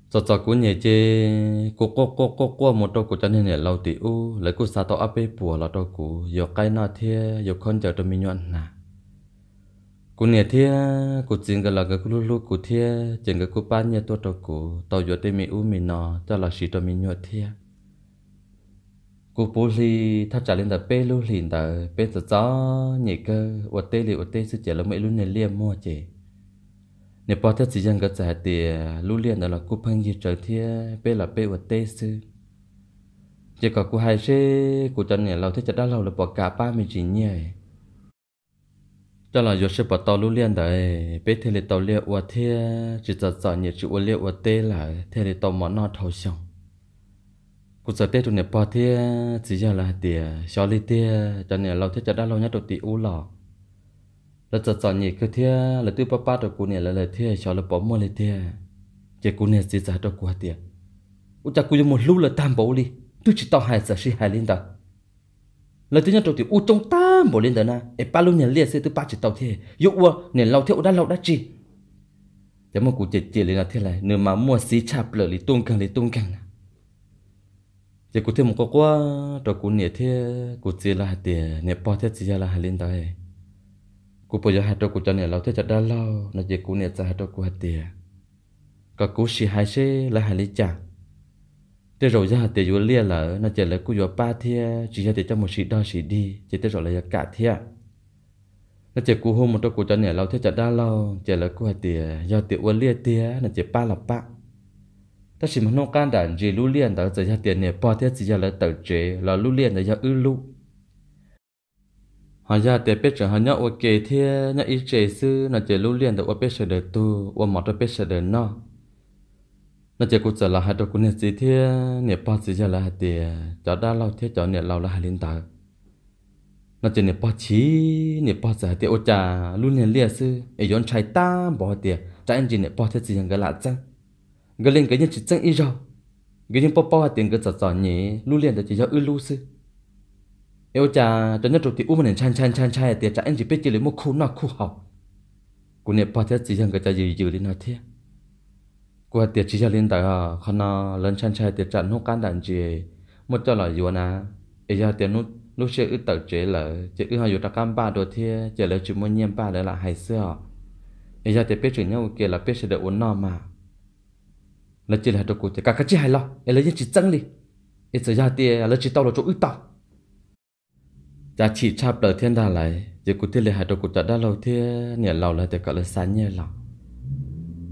giờ giờ của nhẹ chê cô cô cô cô cô một đôi của chân nhẹ lâu tí u lấy cô sao tao áp bê bùa là đôi của giờ cái na thế giờ con giờ tụi mình nhỏ nè กูเนี่ยเทียกูจิงก็ละก็กูลูกูเทียจิงก็กูป้านเนี่ยตัวตัวกูต่อยอดได้มีอู้มีนอจะละสีตัวมีหยดเทียกูปูลีถ้าจ่าเล่นแต่เป้ลูหลินแต่เป้จะจ้อเนี่ยก็อดเตลีอดเตสุเจแล้วไม่รู้เนี่ยเลี้ยมั่วเจเนี่ยพอถ้าจีจังก็จะเตียลูเลี้ยนแต่ละกูพังยีเจอเทียเป้ละเป้อดเตสุเจก็กูหายเช่กูจะเนี่ยเราที่จะได้เราเลยบอกกาป้ามีจีเนี่ย cho là do sự bảo tàu lưu liên đấy bé thế là tàu liên ua thế chỉ giờ giờ nhiệt chỉ ua liên ua tê là thế là tàu mà nó thâu xong cũng giờ tết tụi này bảo thế chỉ giờ là tiề xóa li tiề cho nên lâu thế cho đã lâu nhất đầu tí u lọ là giờ giờ nhiệt cứ thế là tư papa đầu cụ này là là thế xóa là bỏ mua li tiề chỉ cụ này chỉ giờ đầu cụ tiề u cha cụ một lúc là tam bảo đi tôi chỉ tao hai giờ sẽ hai liên đó là thứ nhất đầu tiên u trong ta bỏ lên đó na e pa lu nhà liệt sẽ thứ ba chỉ tàu thế dụ u nền lâu theo đã lâu đã chi thế mà cụ chết chết lên là thế này nếu mà mua xí cha lỡ lì tung càng lì tung càng thế cụ thêm một cái qua đầu cụ nhà thế cụ chỉ là hạt nhà nhẹ bỏ thế chỉ là hạt lên đó ấy cụ bây giờ hạt đó cụ cho nhà lâu thế chặt đã lâu nó chỉ cụ nhà cho hạt đó cụ hạt tiền cả cụ xí hai xí là hạt lý chả thế rồi ra thì vừa lia là nó chỉ là cứ vừa ba thia chỉ ra thì cho một sĩ đo sĩ đi chỉ thế rồi là cả thia nó chỉ cô hôm một trong cô cho nhảy lâu thế chả đa lâu chỉ là cú hai tiề, do tiền vừa lia tiề, nó chỉ ba là ba ta chỉ muốn nông can đàn gì lưu liền đó giờ ra tiền này bỏ thế chỉ ra là tờ chế là lưu liền là do ư lưu họ ra tiền biết rồi họ nhớ ok thế nhớ ít chế sư nó chỉ lưu liền đó ở biết sẽ đời tu ở một đôi biết sẽ đời nó nó chỉ cũng trở lại hai đứa cũng nhận gì thế nhận bao gì giờ là hai tiền cho đã lâu thế cho nhận lâu là hai liên tạc nó chỉ nhận bao chí nhận bao giờ thì ô cha luôn nhận liền sư ai dọn trái ta bỏ tiền trái anh chỉ nhận bao thế gì hàng cái lạ chăng cái linh cái nhân chỉ chăng ít rồi cái nhân bao bao tiền cái sợ sợ nhỉ luôn liền chỉ cho ư lu sư ấy ô cha cho nhất rồi thì u mình chăn chăn chăn chan tiền trái anh chỉ biết chỉ lấy một khu nào khu học cũng nhận bao thế gì hàng cái cha gì gì đi nói thế qua tiệt chỉ cho liên tại họ khăn nó lớn chăn chạy tiệt trận hút can đạn chì một cho là yuan na, ấy giờ tiệt nút nút chế ư tẩu chế lỡ chế ư họ yu ta cam ba đồ thia chế lỡ chụp mua nhem ba lỡ là hay xưa ấy giờ tiệt biết chuyện nhau kia là biết sẽ được uốn nọ mà là chỉ là đồ cụ chế cả cái chỉ hay lo ấy là chỉ chân đi ấy giờ tiệt là chỉ tao là chỗ ư tao cha chỉ cha đời thiên đà lại chỉ cụ thiết là hai đồ cụ ta đã lâu thia nhà lâu là tiệt cả là sáng nhẹ lòng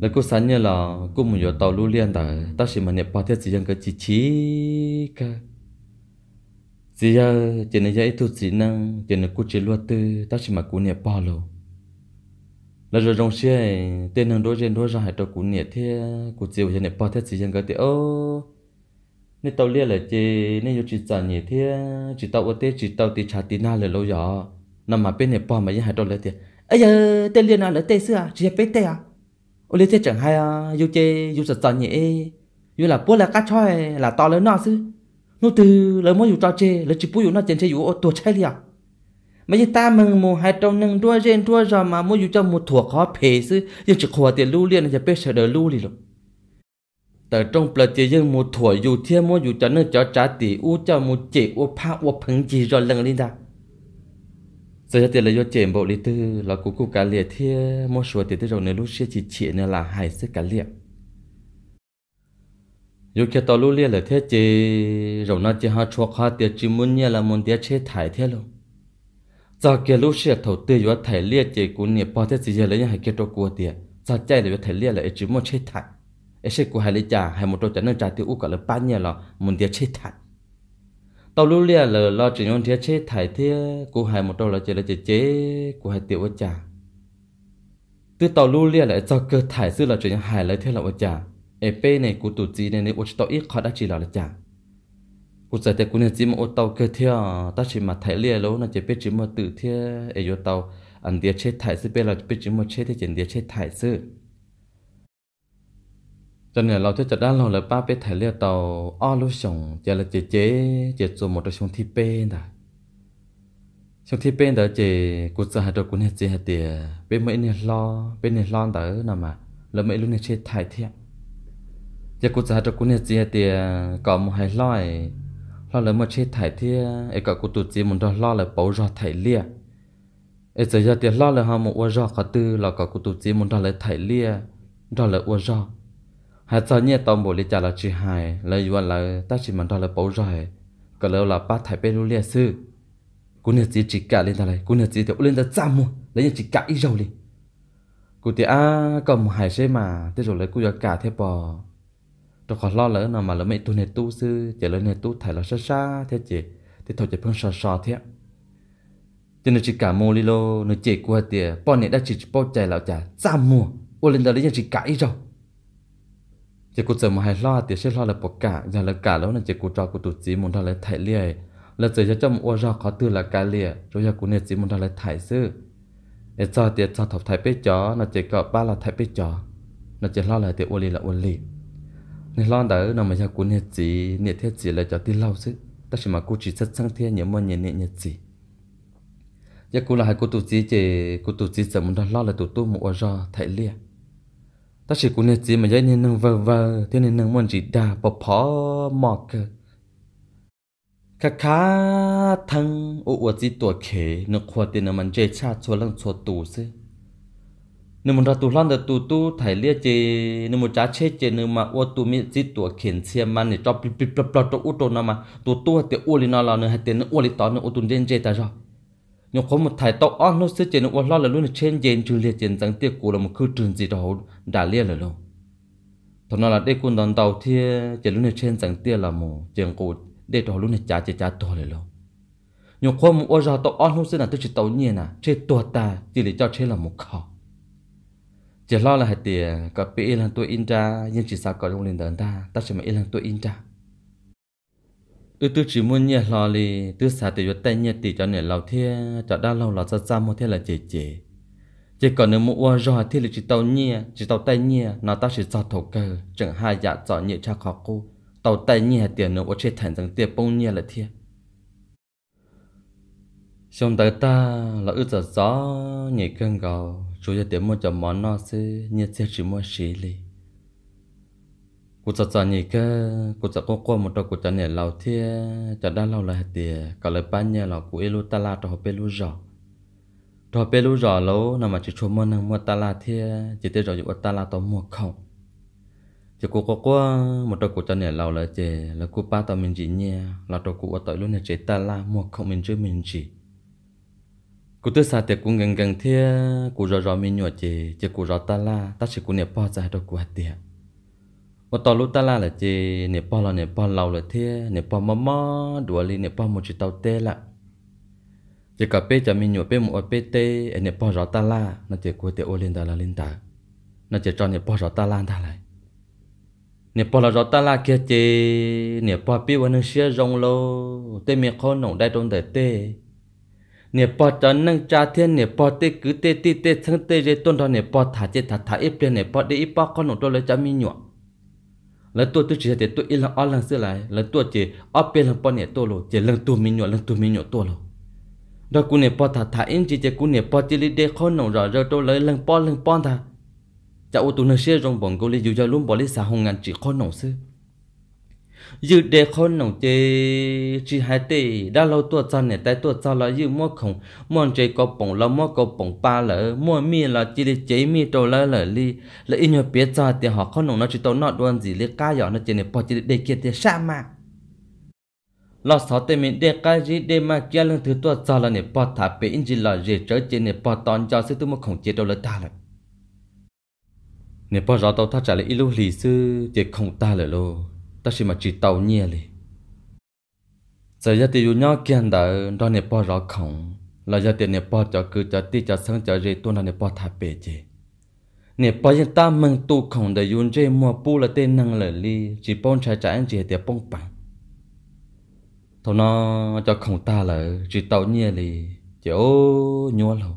là cô sáng nhớ là cô muốn vào tàu lưu liên đó ta chỉ mà nhập bao thiết gì cái chỉ chỉ cả gì giờ chỉ nên dạy thuật gì năng chỉ nên cô chỉ luôn tư ta chỉ mà cô nhập bao lâu là rồi trong xe tên hàng đối trên đối ra hai tàu cô nhập thế cô chiều giờ nhập bao thiết gì cái thì ô nên tàu liên là chỉ nên vô chỉ trả nhỉ thế chỉ tàu ở tết chỉ tàu thì trả tiền nào là lâu giờ nằm mà bên nhập bao mà giờ hai tàu lại thì ấy giờ tên liên nào là tên xưa à? chỉ biết tên à ô lý thế chẳng hay à ờ, dù chê dù sật sật nhẹ, dù là bố là cá choi là to lớn nó chứ nô từ lớn mới dù cho chê lớn chỉ bố dù nó trên chê dù ô tuổi chay liền mấy ta mừng mù hai trong nâng đua trên đua rồi mà mỗi dù cho một thuộc khó phê chứ nhưng chỉ khóa tiền lưu liền là biết sợ đỡ lưu liền rồi tờ trong bờ chỉ dân một thuộc dù thiên mỗi dù cho nó cho tỷ u cho một chỉ u pha u phấn gì rồi lần lên ra giờ tiền là do chuyển bộ lý tư là cú cục cá liệt thì mua số tiền tư rồi nếu lúc xưa chỉ chỉ nên là hai sức cá liệt dù kia tao lúc liệt là thế chỉ rồi nó chỉ ha cho khá tiền chỉ muốn nhẹ là muốn tiền chế thải thế luôn giờ kia lúc xưa thầu tư do thải liệt chỉ cũng niệm bao thế gì giờ lấy nhà hải kia cho cua tiền giờ chạy là do thải liệt là chỉ muốn chế thải ấy sẽ cú hải lý trả hải một trâu trả nên trả tiêu u cả là ba nhiêu là muốn tiền chế thải tàu lưu lia là lo chỉ nhon thiết chế thải thế cô hai một đầu là chỉ là chế chế cô hai tiểu chả từ tàu lưu lia lại cho cơ thải xưa là chỉ nhon hải lấy thế là chả ep này cô tụt gì này này ô tàu ít khó đã chỉ là chả cụ giải thế cô này chỉ mà ô tàu cơ thế ta chỉ mà thải lia lâu là chỉ biết chỉ một tự thế ấy tàu ăn địa chế thải xưa bây là biết chỉ một chế thế chỉ địa chế thải xưa cho nên là thế chợt đó là ba bé thầy lia tàu o lúc sống giờ là chế chế chế cho một cái sông thi bên đó Sông thi bên đó chế cuộc sống hạt đồ của nhà chế hạt tiề, bên mấy nhà lo bên nhà lo đó là mà là mấy lúc này chế thải thiệp. giờ cuộc sống hạt đồ của nhà chế hạt tiề, có một hai lo lo là một chế thải thiệp, ấy có cuộc tụt chế một đó lo là bảo ra thải liệt. ấy giờ giờ tiền lo là họ một ô ra khó tư là có cuộc tụt chế một đó là thải liệt, đó là ô ra hạt sao nhẹ tàu bộ lý trả là chỉ hài là yuan là ta chỉ mình thôi là bổ rồi cả lâu là ba thải bên luôn liền sư cú nè chỉ chỉ cả lên thằng này cú nè chỉ tiểu lên ta chạm mua lấy nhà chỉ cả ít dầu đi cú thì à cầm hải xe mà tiếp rồi lấy cú giờ cả thế bò tôi khó lo lỡ nào mà lỡ mấy tu này tu sư chỉ lỡ này tu thải là xa xa thế chị thì thôi chỉ phương xa xa thế cho nên chỉ cả mua lilo nó chỉ qua tiề bọn này đã chỉ bỏ chạy lão trả chạm mua ô lên ta lấy nhà chỉ cả ít dầu chỉ cụ chờ một hai lo thì sẽ lo là bọc cả giờ là cả lâu này chỉ cụ cho cụ tụt chỉ muốn thằng lấy thải liệt, là chỉ cho trong ô ra khó từ là cả liệt rồi giờ cụ này chỉ muốn thằng lấy thải sư để cho thì cho thọc thải bế chó là chỉ có ba là thải bế chó là chỉ lo là thì ô li là ô li nên lo đó nó mới cho cụ này chỉ nhiệt thiết chỉ là cho tin lâu sư ta chỉ mà cụ chỉ rất sang thiên nhớ mà nhiệt nhiệt nhiệt chỉ giờ cụ là hai cụ tụt chỉ chỉ cụ tụt chỉ chỉ muốn thằng lo là tụt tu một ô ra thải liền ta chỉ cũng nhận gì mà dạy nên nâng vờ vờ thế nên nâng muốn chỉ đà bỏ phó mọt cơ khá khá thăng ô ô gì tuổi khế nước khoa tiền nó mình chơi cha cho lăng cho tù xí nếu mình ra tù lăng được tù tu thải liệt chê nếu mình trả chê chê nếu mà ô tù mi gì tuổi khiến xe mà để cho bị bị bị bị cho ô tô nó mà tù tu hay tiền ô li nó là nữa hay tiền nó li tỏ nó ô tù đen chê ta rồi nhưng có một thải tóc ăn nó sẽ chê nó ô lo là luôn là trên chê chê liệt chê rằng tiếc của là một cứ trường gì đó đã liên rồi luôn thằng nào là đây cũng đòn tàu thì chỉ luôn này trên chẳng tiền là mù chẳng cụ để đó luôn này trả chỉ trả to rồi luôn nhưng khoa mù ôi ra tàu on hôm xưa là tôi chỉ tàu nhẹ à trên tua ta chỉ để cho trên là một khẩu chỉ lo là hạt tiền cả bị là tôi in ra nhưng chỉ sao có lúc lên đợn ta ta chỉ mà in là tôi in ra tôi tôi chỉ muốn nhẹ lo li tôi xả tiền cho tay nhẹ tiền cho nè lâu thế cho đa lâu là ra ra một thế là chế chế chỉ còn nếu mua rồi thì là chỉ tàu nhia chỉ tàu tay nhia nó ta chỉ cho thổ cơ chẳng hai dạ cho nhia cha khó cô tàu tay nhia tiền nữa chỉ thành rằng tiền bông nhia là thiệt xong tới ta là ước giờ gió nhỉ cơn gầu chủ yếu tiền mua cho món nó sẽ nhia sẽ chỉ mua xí lì cụ giờ giờ nhỉ cơ cụ giờ cô cô một đầu cụ giờ nhỉ lâu thiệt cho đang lâu là tiền cả lời ban nhia là cụ ilu ta la cho họ bên lu rồi rồi bé lú rõ lâu nằm mà chỉ cho mơ năng mua ta là thế chỉ tới rõ dụ ta là tao mua không chỉ cô có qua một đôi cụ chân nè lâu là chè là cô ba tao mình chỉ nhẹ là đôi cụ ở tới luôn nè chế ta là mua không mình chơi mình chỉ cụ tới sao thì cũng gần gần thế cụ rõ rõ mình nhọ chè chỉ cụ rõ ta là ta chỉ cụ nè bao giờ đôi cụ hạt tiền một tàu lúc ta là là chè nè bao là nè bao lâu là thế nè bao mắm mắm đùa li nè bao một chiếc tàu tê lại chỉ cả bé cho mình nhổ bé một bé tê anh ấy bỏ rõ ta la nó chỉ quay tê ô lên ta là lên ta nó chỉ cho anh bỏ rõ ta la ta lại nè bỏ là rõ ta la kia chê nè bỏ bé vẫn xia rong lô tê mẹ khó nồng đại trong đại tê nè bỏ cho nâng cha thiên nè bỏ tê cứ tê tê tê thăng tê rê tôn đó nè bỏ thả chê thả thả ít lên nè bỏ đi ít bỏ con nồng tôi lấy cho mình nhổ là tôi tôi chỉ để tôi ít lần ở lần xưa lại lần tôi chỉ ở bên lần bỏ nè tôi rồi chỉ lần tôi mình nhổ lần tôi mình nhổ tôi rồi đó cũng nè bọt thả thả in chỉ chỉ cú nè bọt chỉ lì đê khó nổ rõ rõ trâu lấy lần po lần po thả cháu ô tu nơ xe rong bỏng cô lấy dù cho luôn bỏ lấy xả hồng ngàn chỉ khó nổ sư dư đê khó nổ chê chỉ hai tê đã lâu tua cha nè tại tua cha là dư mua không mua chê có bỏng là mua có bỏng ba lỡ mua mi là chỉ để chế mi trâu lỡ lỡ lì lỡ in nhờ biết cha thì họ khó nổ nó chỉ tôi nọ đoan gì lấy cá nhỏ nó chỉ nè bọt chỉ để đê kia thì sa mà ลอสอเตมินเดกาจีเดมาเกียลังถือตัวจาละเนี่ยปอถาเปอินจิลอเจเจเจเนี่ยปอตอนจอซื้อตัวมาของเจดอลตาเลยเนี่ยปอรอตอท่าจ่าเลยอีลูหลีซื้อเจของตาเลยโลตาชิมาจีเตาเนี่ยเลยจะยาติอยู่ยอเกียนเดอตอนเนี่ยปอรอของเราจะเตเนี่ยปอจอคือจะตีจะสังจะเจตัวนั้นเนี่ยปอถาเปเจเนี่ยปอยังตามเมืองตูของเดยุนเจมัวปูละเตนังเลยลีจีป้องชายจ่าอันเจเตียป้องปัง tao nó cho không ta là chỉ tao nhẹ thì chỉ ô nhua lâu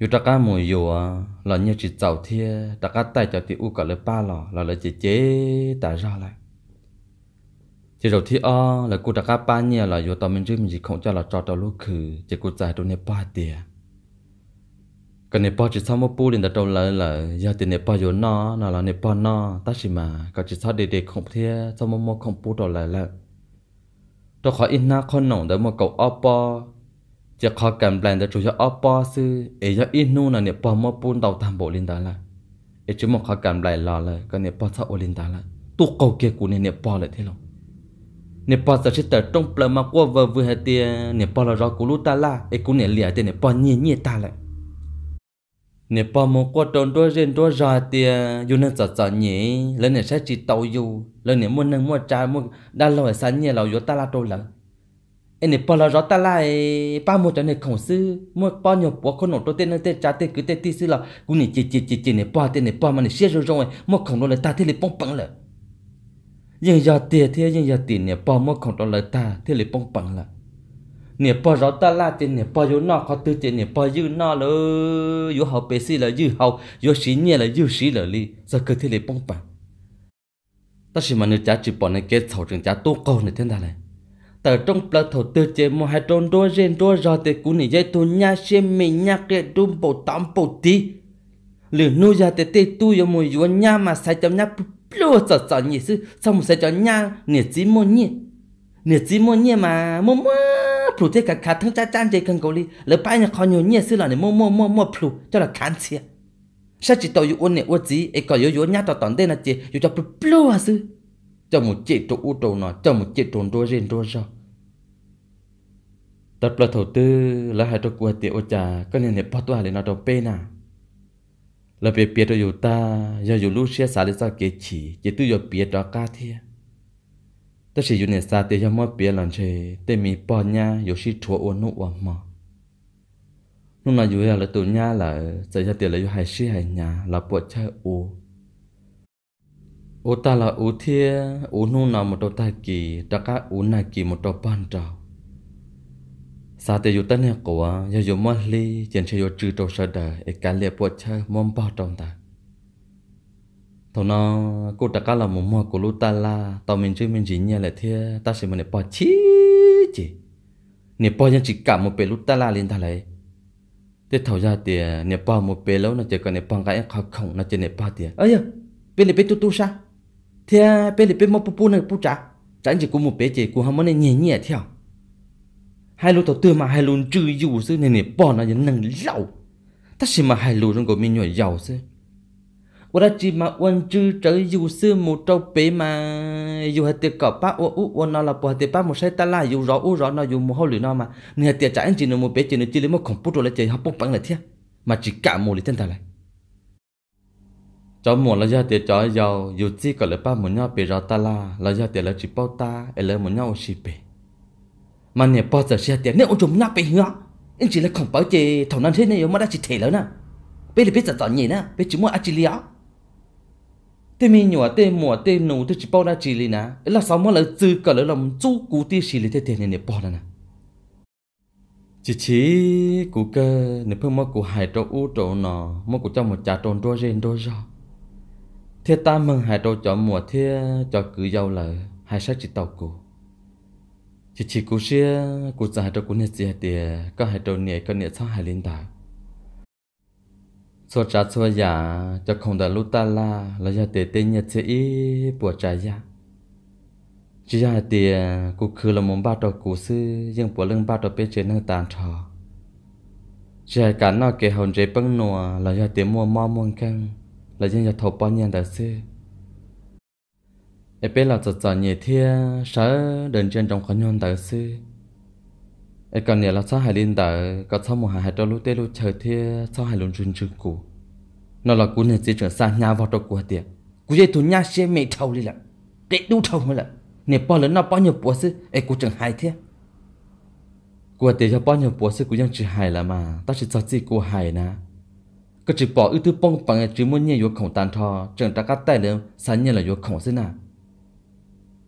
dù ta cá mồi dù à, là như chỉ tàu thia ta cá tay cho thì u cả lời ba lò là lời chỉ chế ta ra lại chỉ đầu thi o là cô ta cá ba nhẹ là dù tao mình chứ mình chỉ không cho là cho tao lúc khử chỉ cô dài đồ nè ba tiền cái nè ba chỉ sau mà bu lên tao lại là giờ thì nè ba dù nó là là nè ba nó ta chỉ mà cái chỉ sau để để không thia sau mà mà không bu đầu lại là tôi khó ít na con nồng đó một cậu oppo chỉ khó cầm bàn để chủ cho oppo sư ấy cho ít nu là nè bò mua bún đầu tam bộ linh đó là ấy chúng một khó cầm bàn lò là cái nè bò sao ô lên đó là tu cầu kia của nè nè bò lại thế lòng nè bò sao chỉ tờ trong plơ qua vừa vừa hết tiền nè bò là rõ của lú ta là, ấy cũng nè lìa tiền nè bò nhẹ nhẹ ta lại nè bà mong qua tròn đôi rên đôi ra tiề dù nên sợ sợ nhỉ lên nè sẽ chỉ tàu dù lên nè mua nâng mua trà mua đa lòi sắn nhẹ lòi vô ta la trâu lận em nè bà là rõ ta la ba mua cho nè khổng sư mua bao nhiêu bó con nổ trâu tên nâng cha trà tên cứ tên tì sư là cũng nè chỉ chỉ chỉ chỉ nè bà tên nè bà mà nè xé rồi rồi mua khổng lo lại ta thế là bông bẩn lận nhưng giờ tia thế nhưng giờ tiề nè bà mua khổng lo lại ta thế là bông bẩn lận nè bao giờ ta la tiền nè bao yếu nọ có tư tiền nè bao yếu nọ lỡ yếu học bế xí là yếu học, yếu xí nhẹ là yếu xí là li giờ cơ thể lấy bông bả ta chỉ mà nếu cha chỉ bỏ này kết thầu trường cha tu cầu này thế nào này tờ trong là thầu tư chế mua hai trôn đôi rên đôi rò tê cú này dây tu nha xem mình nha kẹt đun bộ tắm bộ tí lửa nuôi ra tê tê tu yếu mùi yếu nha mà sai chấm nha lúa sợ sợ nhỉ sư xong một sai chấm nha nè chỉ mua nhỉ nhiều mà 你寂寞念嘛，默默普这个卡通在站这跟狗里，了半夜看牛念死了，你默默默默普叫了看起，啥知道有我呢？我只一个有有伢到当地那只，有叫不不啊是，叫么接着乌头呢，叫么接着多人多少。tập là cho cho cho cho chế, chế sao chỉ đầu này này đây à sư, một một độ độ u thầu tư là hai trâu quạt tiệu cha, có nên nếp bắt toa lên nó đầu bê nà là việc biệt rồi ta giờ dù lúc xe xả lên sao kế chỉ chỉ tư giờ biệt đó ca thiệt tôi chỉ dùng để xa tiền cho mỗi bia lần chế tên mì bò nha yếu sĩ chúa uống nụ uống mà lúc nào yếu là tụ nha là dạy cho tiền là yếu hai sĩ hai nhà là bộ chơi u u ta là u thia u nụ nào một đầu tai kỳ ta cá u này kỳ một đầu ban trào xa tiền yếu tên này của yếu yếu mất ly chẳng chế yếu trừ đầu sợ đời cái liệp bộ chơi mong bao trong ta thằng nó cô ta cá là một mò của lũ ta la tao mình chơi mình chỉ nhẹ lại thế ta sẽ mà mình bỏ chi chỉ nè bỏ nhân chỉ cả một bể lũ ta la lên ta lấy thế thầu ra thì nè bỏ một bể lâu nó chỉ còn nè bỏ cái khó khổng nó chỉ nè bỏ thì ấy bên này bên tu tu sa thế bên này bên mò pu này pu trả chẳng chỉ có một bể chỉ của hắn mới nhẹ nhẹ theo hai lũ tao tươi mà hai lũ trừ dù xứ này nè bỏ nó như năng lẩu ta sẽ mà hai lũ trong cổ mình nhỏ giàu xứ 我只嘛问只这有事没招白嘛，有还得搞把我我我那了不还得把么晒得啦，有绕有绕那有么好虑那嘛，你还得咱只能么白只能只能么恐怖着了，只好不帮了天，嘛只干么哩真的嘞。cháu muốn là gia tiền cháu giàu dù chi cả là ba muốn nhau bị ra ta la là gia tiền là chỉ bao ta ấy là muốn nhau chỉ bị mà nè bao giờ gia tiệt nếu ông chúng nhau bị hứa anh chỉ là không bảo chị thằng nam thế này mới đã chỉ thể lớn nè bây giờ biết giờ tỏ nhỉ nè bây chỉ muốn ăn chỉ liao tê mi nhỏ tê mùa tê nụ tê chỉ bảo là chỉ lì nà là sao mà là dư cái là lòng chú cú tê chỉ lì tiền này bảo bỏ nà chỉ chỉ cú cơ nếu không mà cú hại trâu u trâu nó, mà cú cho một trà tròn đôi rên đôi rò thế ta mừng hại trâu cho mùa thế cho cứ giàu là hại sát chỉ tàu cú chỉ chỉ cú xia cú giả trâu cú nè xia tê có hại trâu nè có nè sao hại linh đạo số trả số giả cho không đã lút ta la là giờ để tiền nhật sẽ ít bỏ trả giá chỉ ra tiền cụ khứ là muốn ba trò cụ sư nhưng bỏ lưng ba trò bên trên nơi tàn trò chỉ là cả nó kể hồn chế bưng nùa là giờ tiền mua mò muôn căng là dân giờ thầu bao nhiêu đã sư ấy bây là giờ giờ nhẹ thia sợ đền trên trong khó nhon đã sư ai còn nhớ là sao hai linh đỡ có sao một hai cho lúc tê lúc chờ thế sao hai luôn rừng rừng cũ nó là cú này chỉ trở sang nhà vào trong của tiệt cú dây thu nhà xe mày thầu đi là để đủ thầu mới là nè bao lớn nó bao nhiêu bữa xứ ai cú chẳng hại thế của tiệt cho bao nhiêu bữa xứ cú chẳng chỉ hại là mà ta chỉ cho chỉ cú hại nè cái chỉ bỏ ưu tư bông bằng chỉ muốn nhảy vô khổng tàn thò chẳng ta cắt tay lên sáng nhảy là vô khổng xứ nè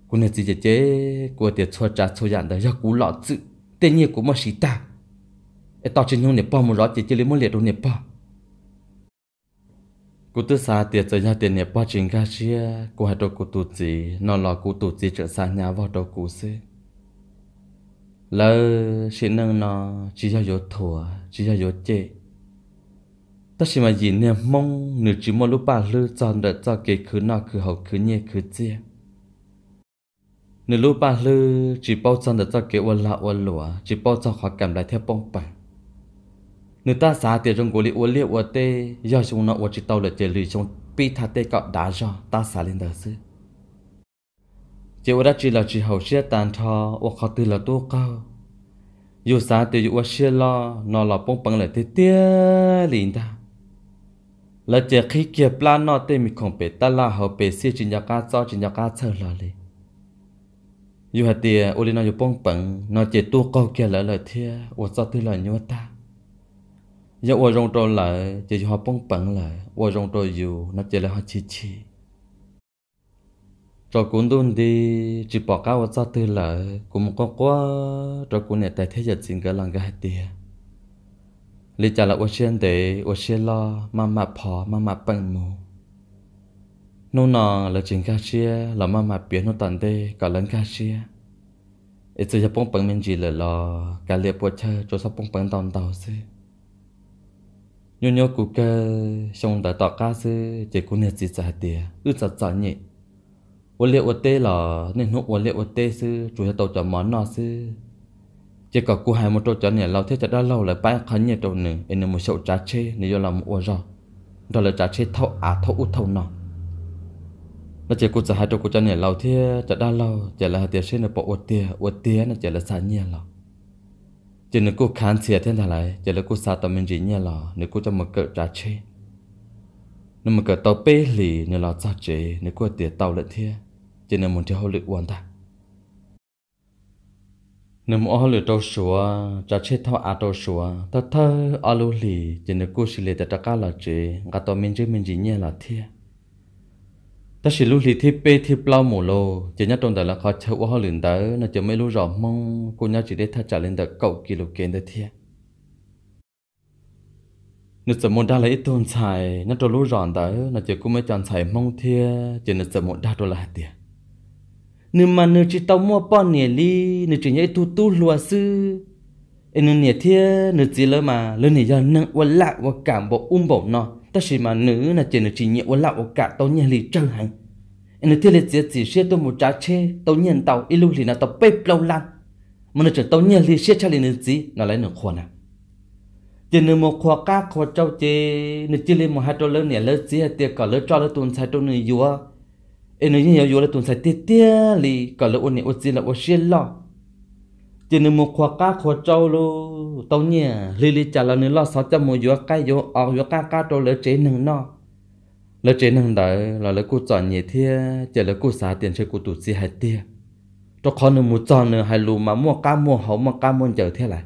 cú này chỉ chế của tiệt cho trả cho dặn đấy cho cú lọ chữ tên nhiên của mà sĩ ta e tao chỉ nhung nè pa một rõ chỉ chỉ lấy một liệt đồ nè pa cô tư xa tiệt giờ nhà tiền nè pa chính ga chia cú hai đồ cú tụt gì nó lò cú tụt gì trở xa nhà vào đồ cú xí lỡ sĩ nâng nó chỉ cho yếu thua chỉ cho yếu chê ta chỉ mà gì nè mong nửa chỉ một lúc ba lư tròn đợt cho kế cứ nó cứ hậu cứ nhẹ cứ chia nếu lúc ba lư chỉ bao chân được cho kiểu uốn lạ uốn lụa chỉ bao cho khó cảm lại theo bóng bẩn nếu ta xả tiền trong gối li uốn liệt uốn tê do chúng nó uốn chỉ tàu được chỉ lì trong pi thà tê cọ đá do ta xả lên đời xứ chỉ uốn đã chỉ là chỉ hậu chia tàn thọ uốn khó tư là tu cao dù xả tiền uốn chia lo nó là bóng bẩn lại tê tê liền ta là chỉ khi kia plan nó tê mình không biết ta là hậu biết si chỉ nhà cá cho chỉ nhà cá chơi là liền อยู่หัดเตียโอลินอยู่ป้องปังนอเจตัวเก่าแก่แล้วเลยเทียว่าจะตื่นเลยยัวตาอย่าว่ารงตัวเลยเจอยู่หัดป้องปังเลยว่ารงตัวอยู่นับเจแล้วหัดชีชีจอกุนดุนดีจีปอกก้าว่าจะตื่นเลยกุมก็กว่าจอกุนเนี่ยแต่เทียจิงกันหลังกันเตียลิจ่าละว่าเชียนเดว่าเชียนลอมามาพอมามาปังมู nó nọ là chuyện khác chia là mà mà biến nó tận đây cả lần khác chia ít giờ phong bông mình chỉ là lo cả liệp bộ chơi cho sắp phong bông tòn tàu xí nhớ nhớ cụ cơ xong đã tỏ cá xí chỉ cụ nét gì trả tiền ư trả trả nhỉ ô liệu ô tê là nên hút ô liệu ô tê xí chủ yếu tàu cho món nọ xí chỉ có cụ hai một chỗ cho nè lâu thế cho đã lâu lại, bay khó nhiệt đầu nè nên một sậu trả chê nên do làm một ô rồi đó là trả chê thâu à thâu út thâu nọ nó chỉ cút hai trâu cút chân này lâu thì chả đa lâu chả là tiền sinh là bỏ uất tiền uất tiền nó chả là xa nhiên lâu chỉ nếu cút khán xìa thế nào lại chả là cút xa tầm mình gì nhiên lâu nếu cút cho một cỡ trả chê nếu một cỡ tàu bê lì nếu là sao chế nếu cút tiền tàu lợn thế chỉ nếu muốn theo hậu lực quan ta nếu muốn học lực trâu sửa, trả chê thao à trâu sửa, ta thơ alu lì chỉ nếu cút xì lệ ta trả cá là chế cả tàu mình chứ mình gì nhiên là thế ถต่สิลูกที่เป้ที่เปล่าหมู่โลจะนัดตรงแต่ละเขาเช่าว่าเหลินเดอน่าจะไม่รู้หรอมั้งกูน่าจะได้ท้าจ่าหลินเดอเก้ากิโลเกนเดทียนึกสมุดได้เลยตัวชายนัดตัวรู้หรอเดอน่าจะกูไม่จันใส่มั้งเทียจะนึกสมุดได้ตัวละเทียวนึกมันนึกจิตเอาหม้อป้อนเนี่ยลีนึกจะยัดตู้ตู้ลัวซื้อไอ้นึกเนี่ยเทียนึกจีเลยมาเลยเนี้ยานน่งว่าละว่ากางบออุ้มบอกนา ta chỉ mà nữ là chỉ là chỉ nhẹ quá lão cả tao nhẹ lì trơn hành nên thế liệt chỉ chỉ xe tôi một trái chê tao nhận tàu ít lúc lì là tao bếp lâu lan, mà nó chỉ tao nhẹ lì xe cha lì nữa gì nó lấy nữa khoan nào, chỉ nữa một khoa cá khoa trâu chê nữa chỉ lên một hai trâu lớn nè lớn gì tiệt cả lớn trâu lớn tuần sai trâu nữa vừa nên như nhiều vừa là tuần sai tiệt tiệt lì cả lớn ôn nè ôn gì là ô xe lo chỉ nên một khoa cá khoa trâu lô tao nhỉ lì lì chả là nên lo sáu trăm một vừa cái vừa ở vừa cá cá trâu lỡ chế nâng nọ, lỡ chế nâng đấy là lỡ cô chọn nhỉ thia chỉ lỡ cô xả tiền cho cô tụt gì hay tia cho con nên một chọn nên hay lù mà mua cá mua hậu mà cá mua chở thế lại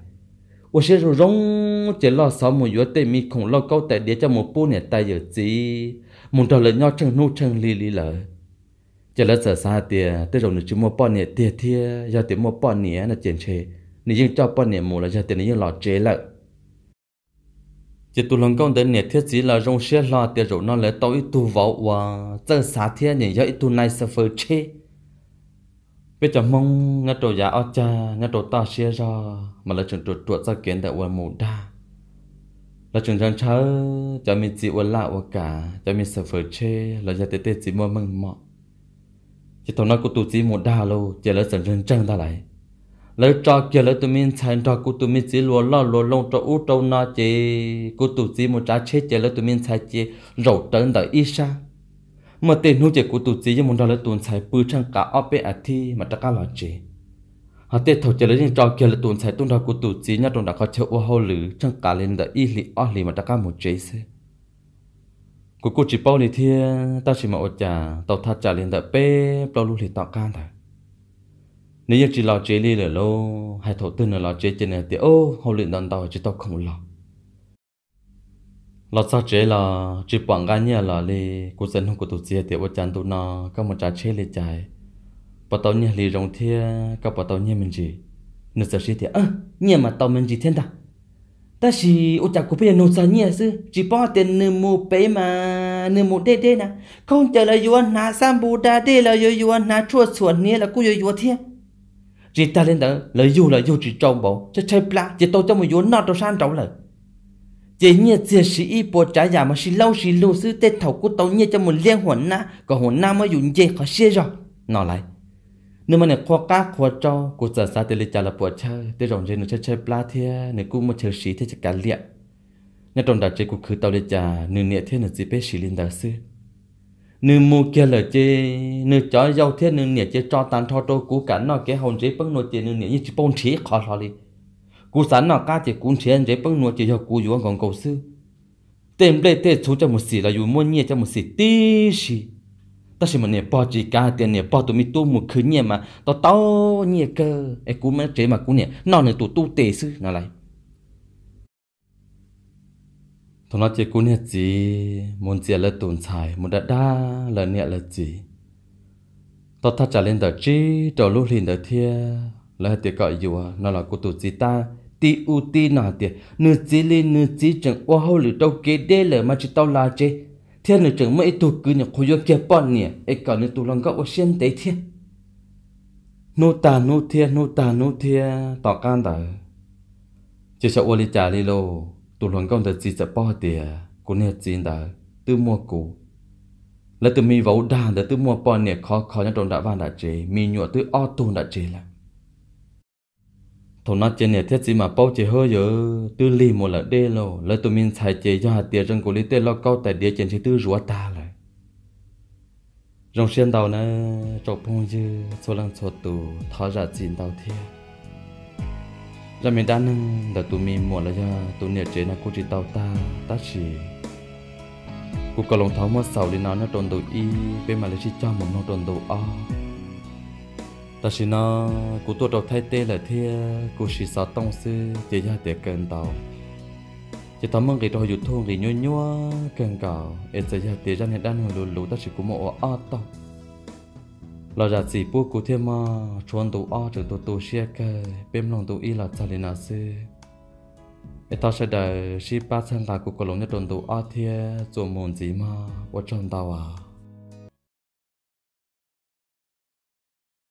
ô xe rồi rong chỉ lo sáu một vừa tê mi không lo câu tại địa cho một bố này tay giờ gì muốn trở lại nhau chân nô chân lì lì lợi giờ lỡ sợ xa thì tới rồi chúng mua bao nhiêu tiền thì giờ tiền mua bao nhiêu là tiền chơi nếu như cho bao nhiêu mua là giờ tiền như lọt chế lại chỉ tu lòng công đến nhiệt thiết chỉ là rong xe lo tiền rồi nó lấy tàu tu vào và giờ xa thì nhìn giờ tu này sẽ phơi chế bây giờ mong nhà trò giả ở cha nhà trò ta xe ra mà là chuyện chuột chuột ra kiến đại quan mù đa là chuyện rằng chớ cho mình chỉ quan lại và cả cho mình sẽ phơi chế là giờ tết tết chỉ mua mừng mọ chỉ tao nói cô tụi chỉ một đa lô chỉ là sẵn rừng chân ta lại lấy cho kia lấy tụi mình chạy ra cô tụi mình chỉ lúa lo lúa lông cho út trâu nó chỉ cô tụi chỉ một trái chết chỉ lấy tụi mình chạy chỉ rầu trấn đợi ít xa mà tiền nuôi chỉ cô tụi chỉ một đa lấy tụi chạy bự chân cả ở bên à thi mà chắc cả là chỉ họ tết thầu chỉ lấy những trò kia lấy tụi chạy tụi đó cô tụi chỉ nhát tụi đã có chơi ô hô lử chân cả lên đợi ít lì ở lì mà chắc cả một chế xe cô cô chỉ bao này thia, tao chỉ mà ở nhà tao thắt trả liền đợi p, bao lúc thì tao can thôi nếu như chỉ lo chế đi là lô hay thổ tư là lo chế trên này thì ô hậu luyện đàn tao chỉ tao không lo lo sao chế là chỉ bằng cái nhà là li, cô dân không có tổ chức thì ở nhà tụi nó các một trả chế lên chạy bắt tao nhà li rong thia các bắt tao nhà mình gì nửa giờ gì thì à nhà mà tao mình gì thiên ta ta chỉ ô chả của bây giờ nô sản nhỉ sư chỉ bỏ tiền nửa mù bé mà nửa mù đê đê nè không chờ là yuan nà sam bù đa đê là yu yuan nà chua chuẩn nhỉ là cú yu yu thế. chỉ ta lên đó là yu là yu chỉ trông bộ cho chơi plá chỉ tôi cho một yuan nọ trong san trống lời chỉ nhỉ chỉ sĩ y bộ trả giả mà sĩ lâu sĩ lưu sư tết thầu của tôi nhỉ cho một liên hồn nà còn hồn nam ở dùng gì có xia rồi nó lại nếu mà nè khoa cá khoa cho cô sợ sa tê lê chả là bỏ chơi để rồng dê nó chơi chơi pla thế nè cô mà chơi xí thế chắc cả liệt nè trong đó chơi cô cứ tàu lê chả nửa nhẹ thế nửa gì bé xí lên đó xứ nửa mua kia là chơi nửa chó giàu thế nửa nhẹ chơi cho tan cho tôi cú cả nó cái hồn dê bưng nồi chơi nửa nhẹ như chỉ bông chỉ khó khó đi cú sẵn nó cá chỉ cú chơi dê bưng nồi chơi cho cú vừa còn cầu xứ tem lê tê chú cho một xí là dù mua nhẹ cho một xí tí xí ta xem mà nè bỏ chỉ cả tiền nè bỏ tụi mình tu một khứ nhẹ mà tao tao nhẹ cơ ấy cú mà chế mà cú nè nó nè tụi tu tệ sư nó lại thằng nó chế cú nè chỉ muốn chế là tồn tại muốn đã đa là nè là chỉ tao thắt chặt lên đầu chỉ, đầu lúc liền đầu thia là tiệt gọi dù nó là cú tụi chỉ ta ti u ti nà tiệt nửa chỉ lên nửa chỉ chẳng qua hậu lửa đâu kế để lửa mà chỉ tao là chế thiên là chẳng mấy tụ cứ nhà khối kia bọn nè ấy cả nên tụ lăng gạo xuyên tế thiên nô tà nô thiên nô tà nô thiên tỏ can tờ chỉ sợ ô lý trả lý lô tụ lăng gấp tờ chỉ sợ bỏ tiền, cô nè chín tờ tư mua cổ, là từ mi vấu đàn để tư mua bọn nè khó khó nhà trong đã vàng đã chế mi nhựa tư o tù đã chế là thổ nó chơi nè thiết gì mà bao chơi hơi giờ tư li một lần đê lô lấy tụi mình xài chơi cho hạt tiền trong cổ lý tê lo câu tại địa trên chỉ tư rùa ta lại rồng xuyên tàu nè trọc phong dư số lần số tù thọ ra chín tàu thiệt ra mình đã nâng đã tụi mình một lần cho tụi nè chế là cô chỉ tàu ta ta chỉ cô có lòng tháo mất sầu đi nó nó tròn đầu y bên mà lấy chỉ cho một nó tròn đầu o ta chỉ tôi đầu thay tê là thế cụ chỉ sợ tông sư chỉ ra để cần tàu chỉ tao mong cái đó dù thôn thì nhua nhua cần cào em sẽ ra để ra nên đang ngồi lù lù ta chỉ cụ mộ ở tàu là chỉ bu cụ thêm mà chuẩn tụ ở trở tụ tụ cái bên lòng tụ y là cha liền là ta sẽ đợi khi ba chân là cụ có lòng nhất tuần tụ ở thế rồi muốn gì mà ở trong tàu à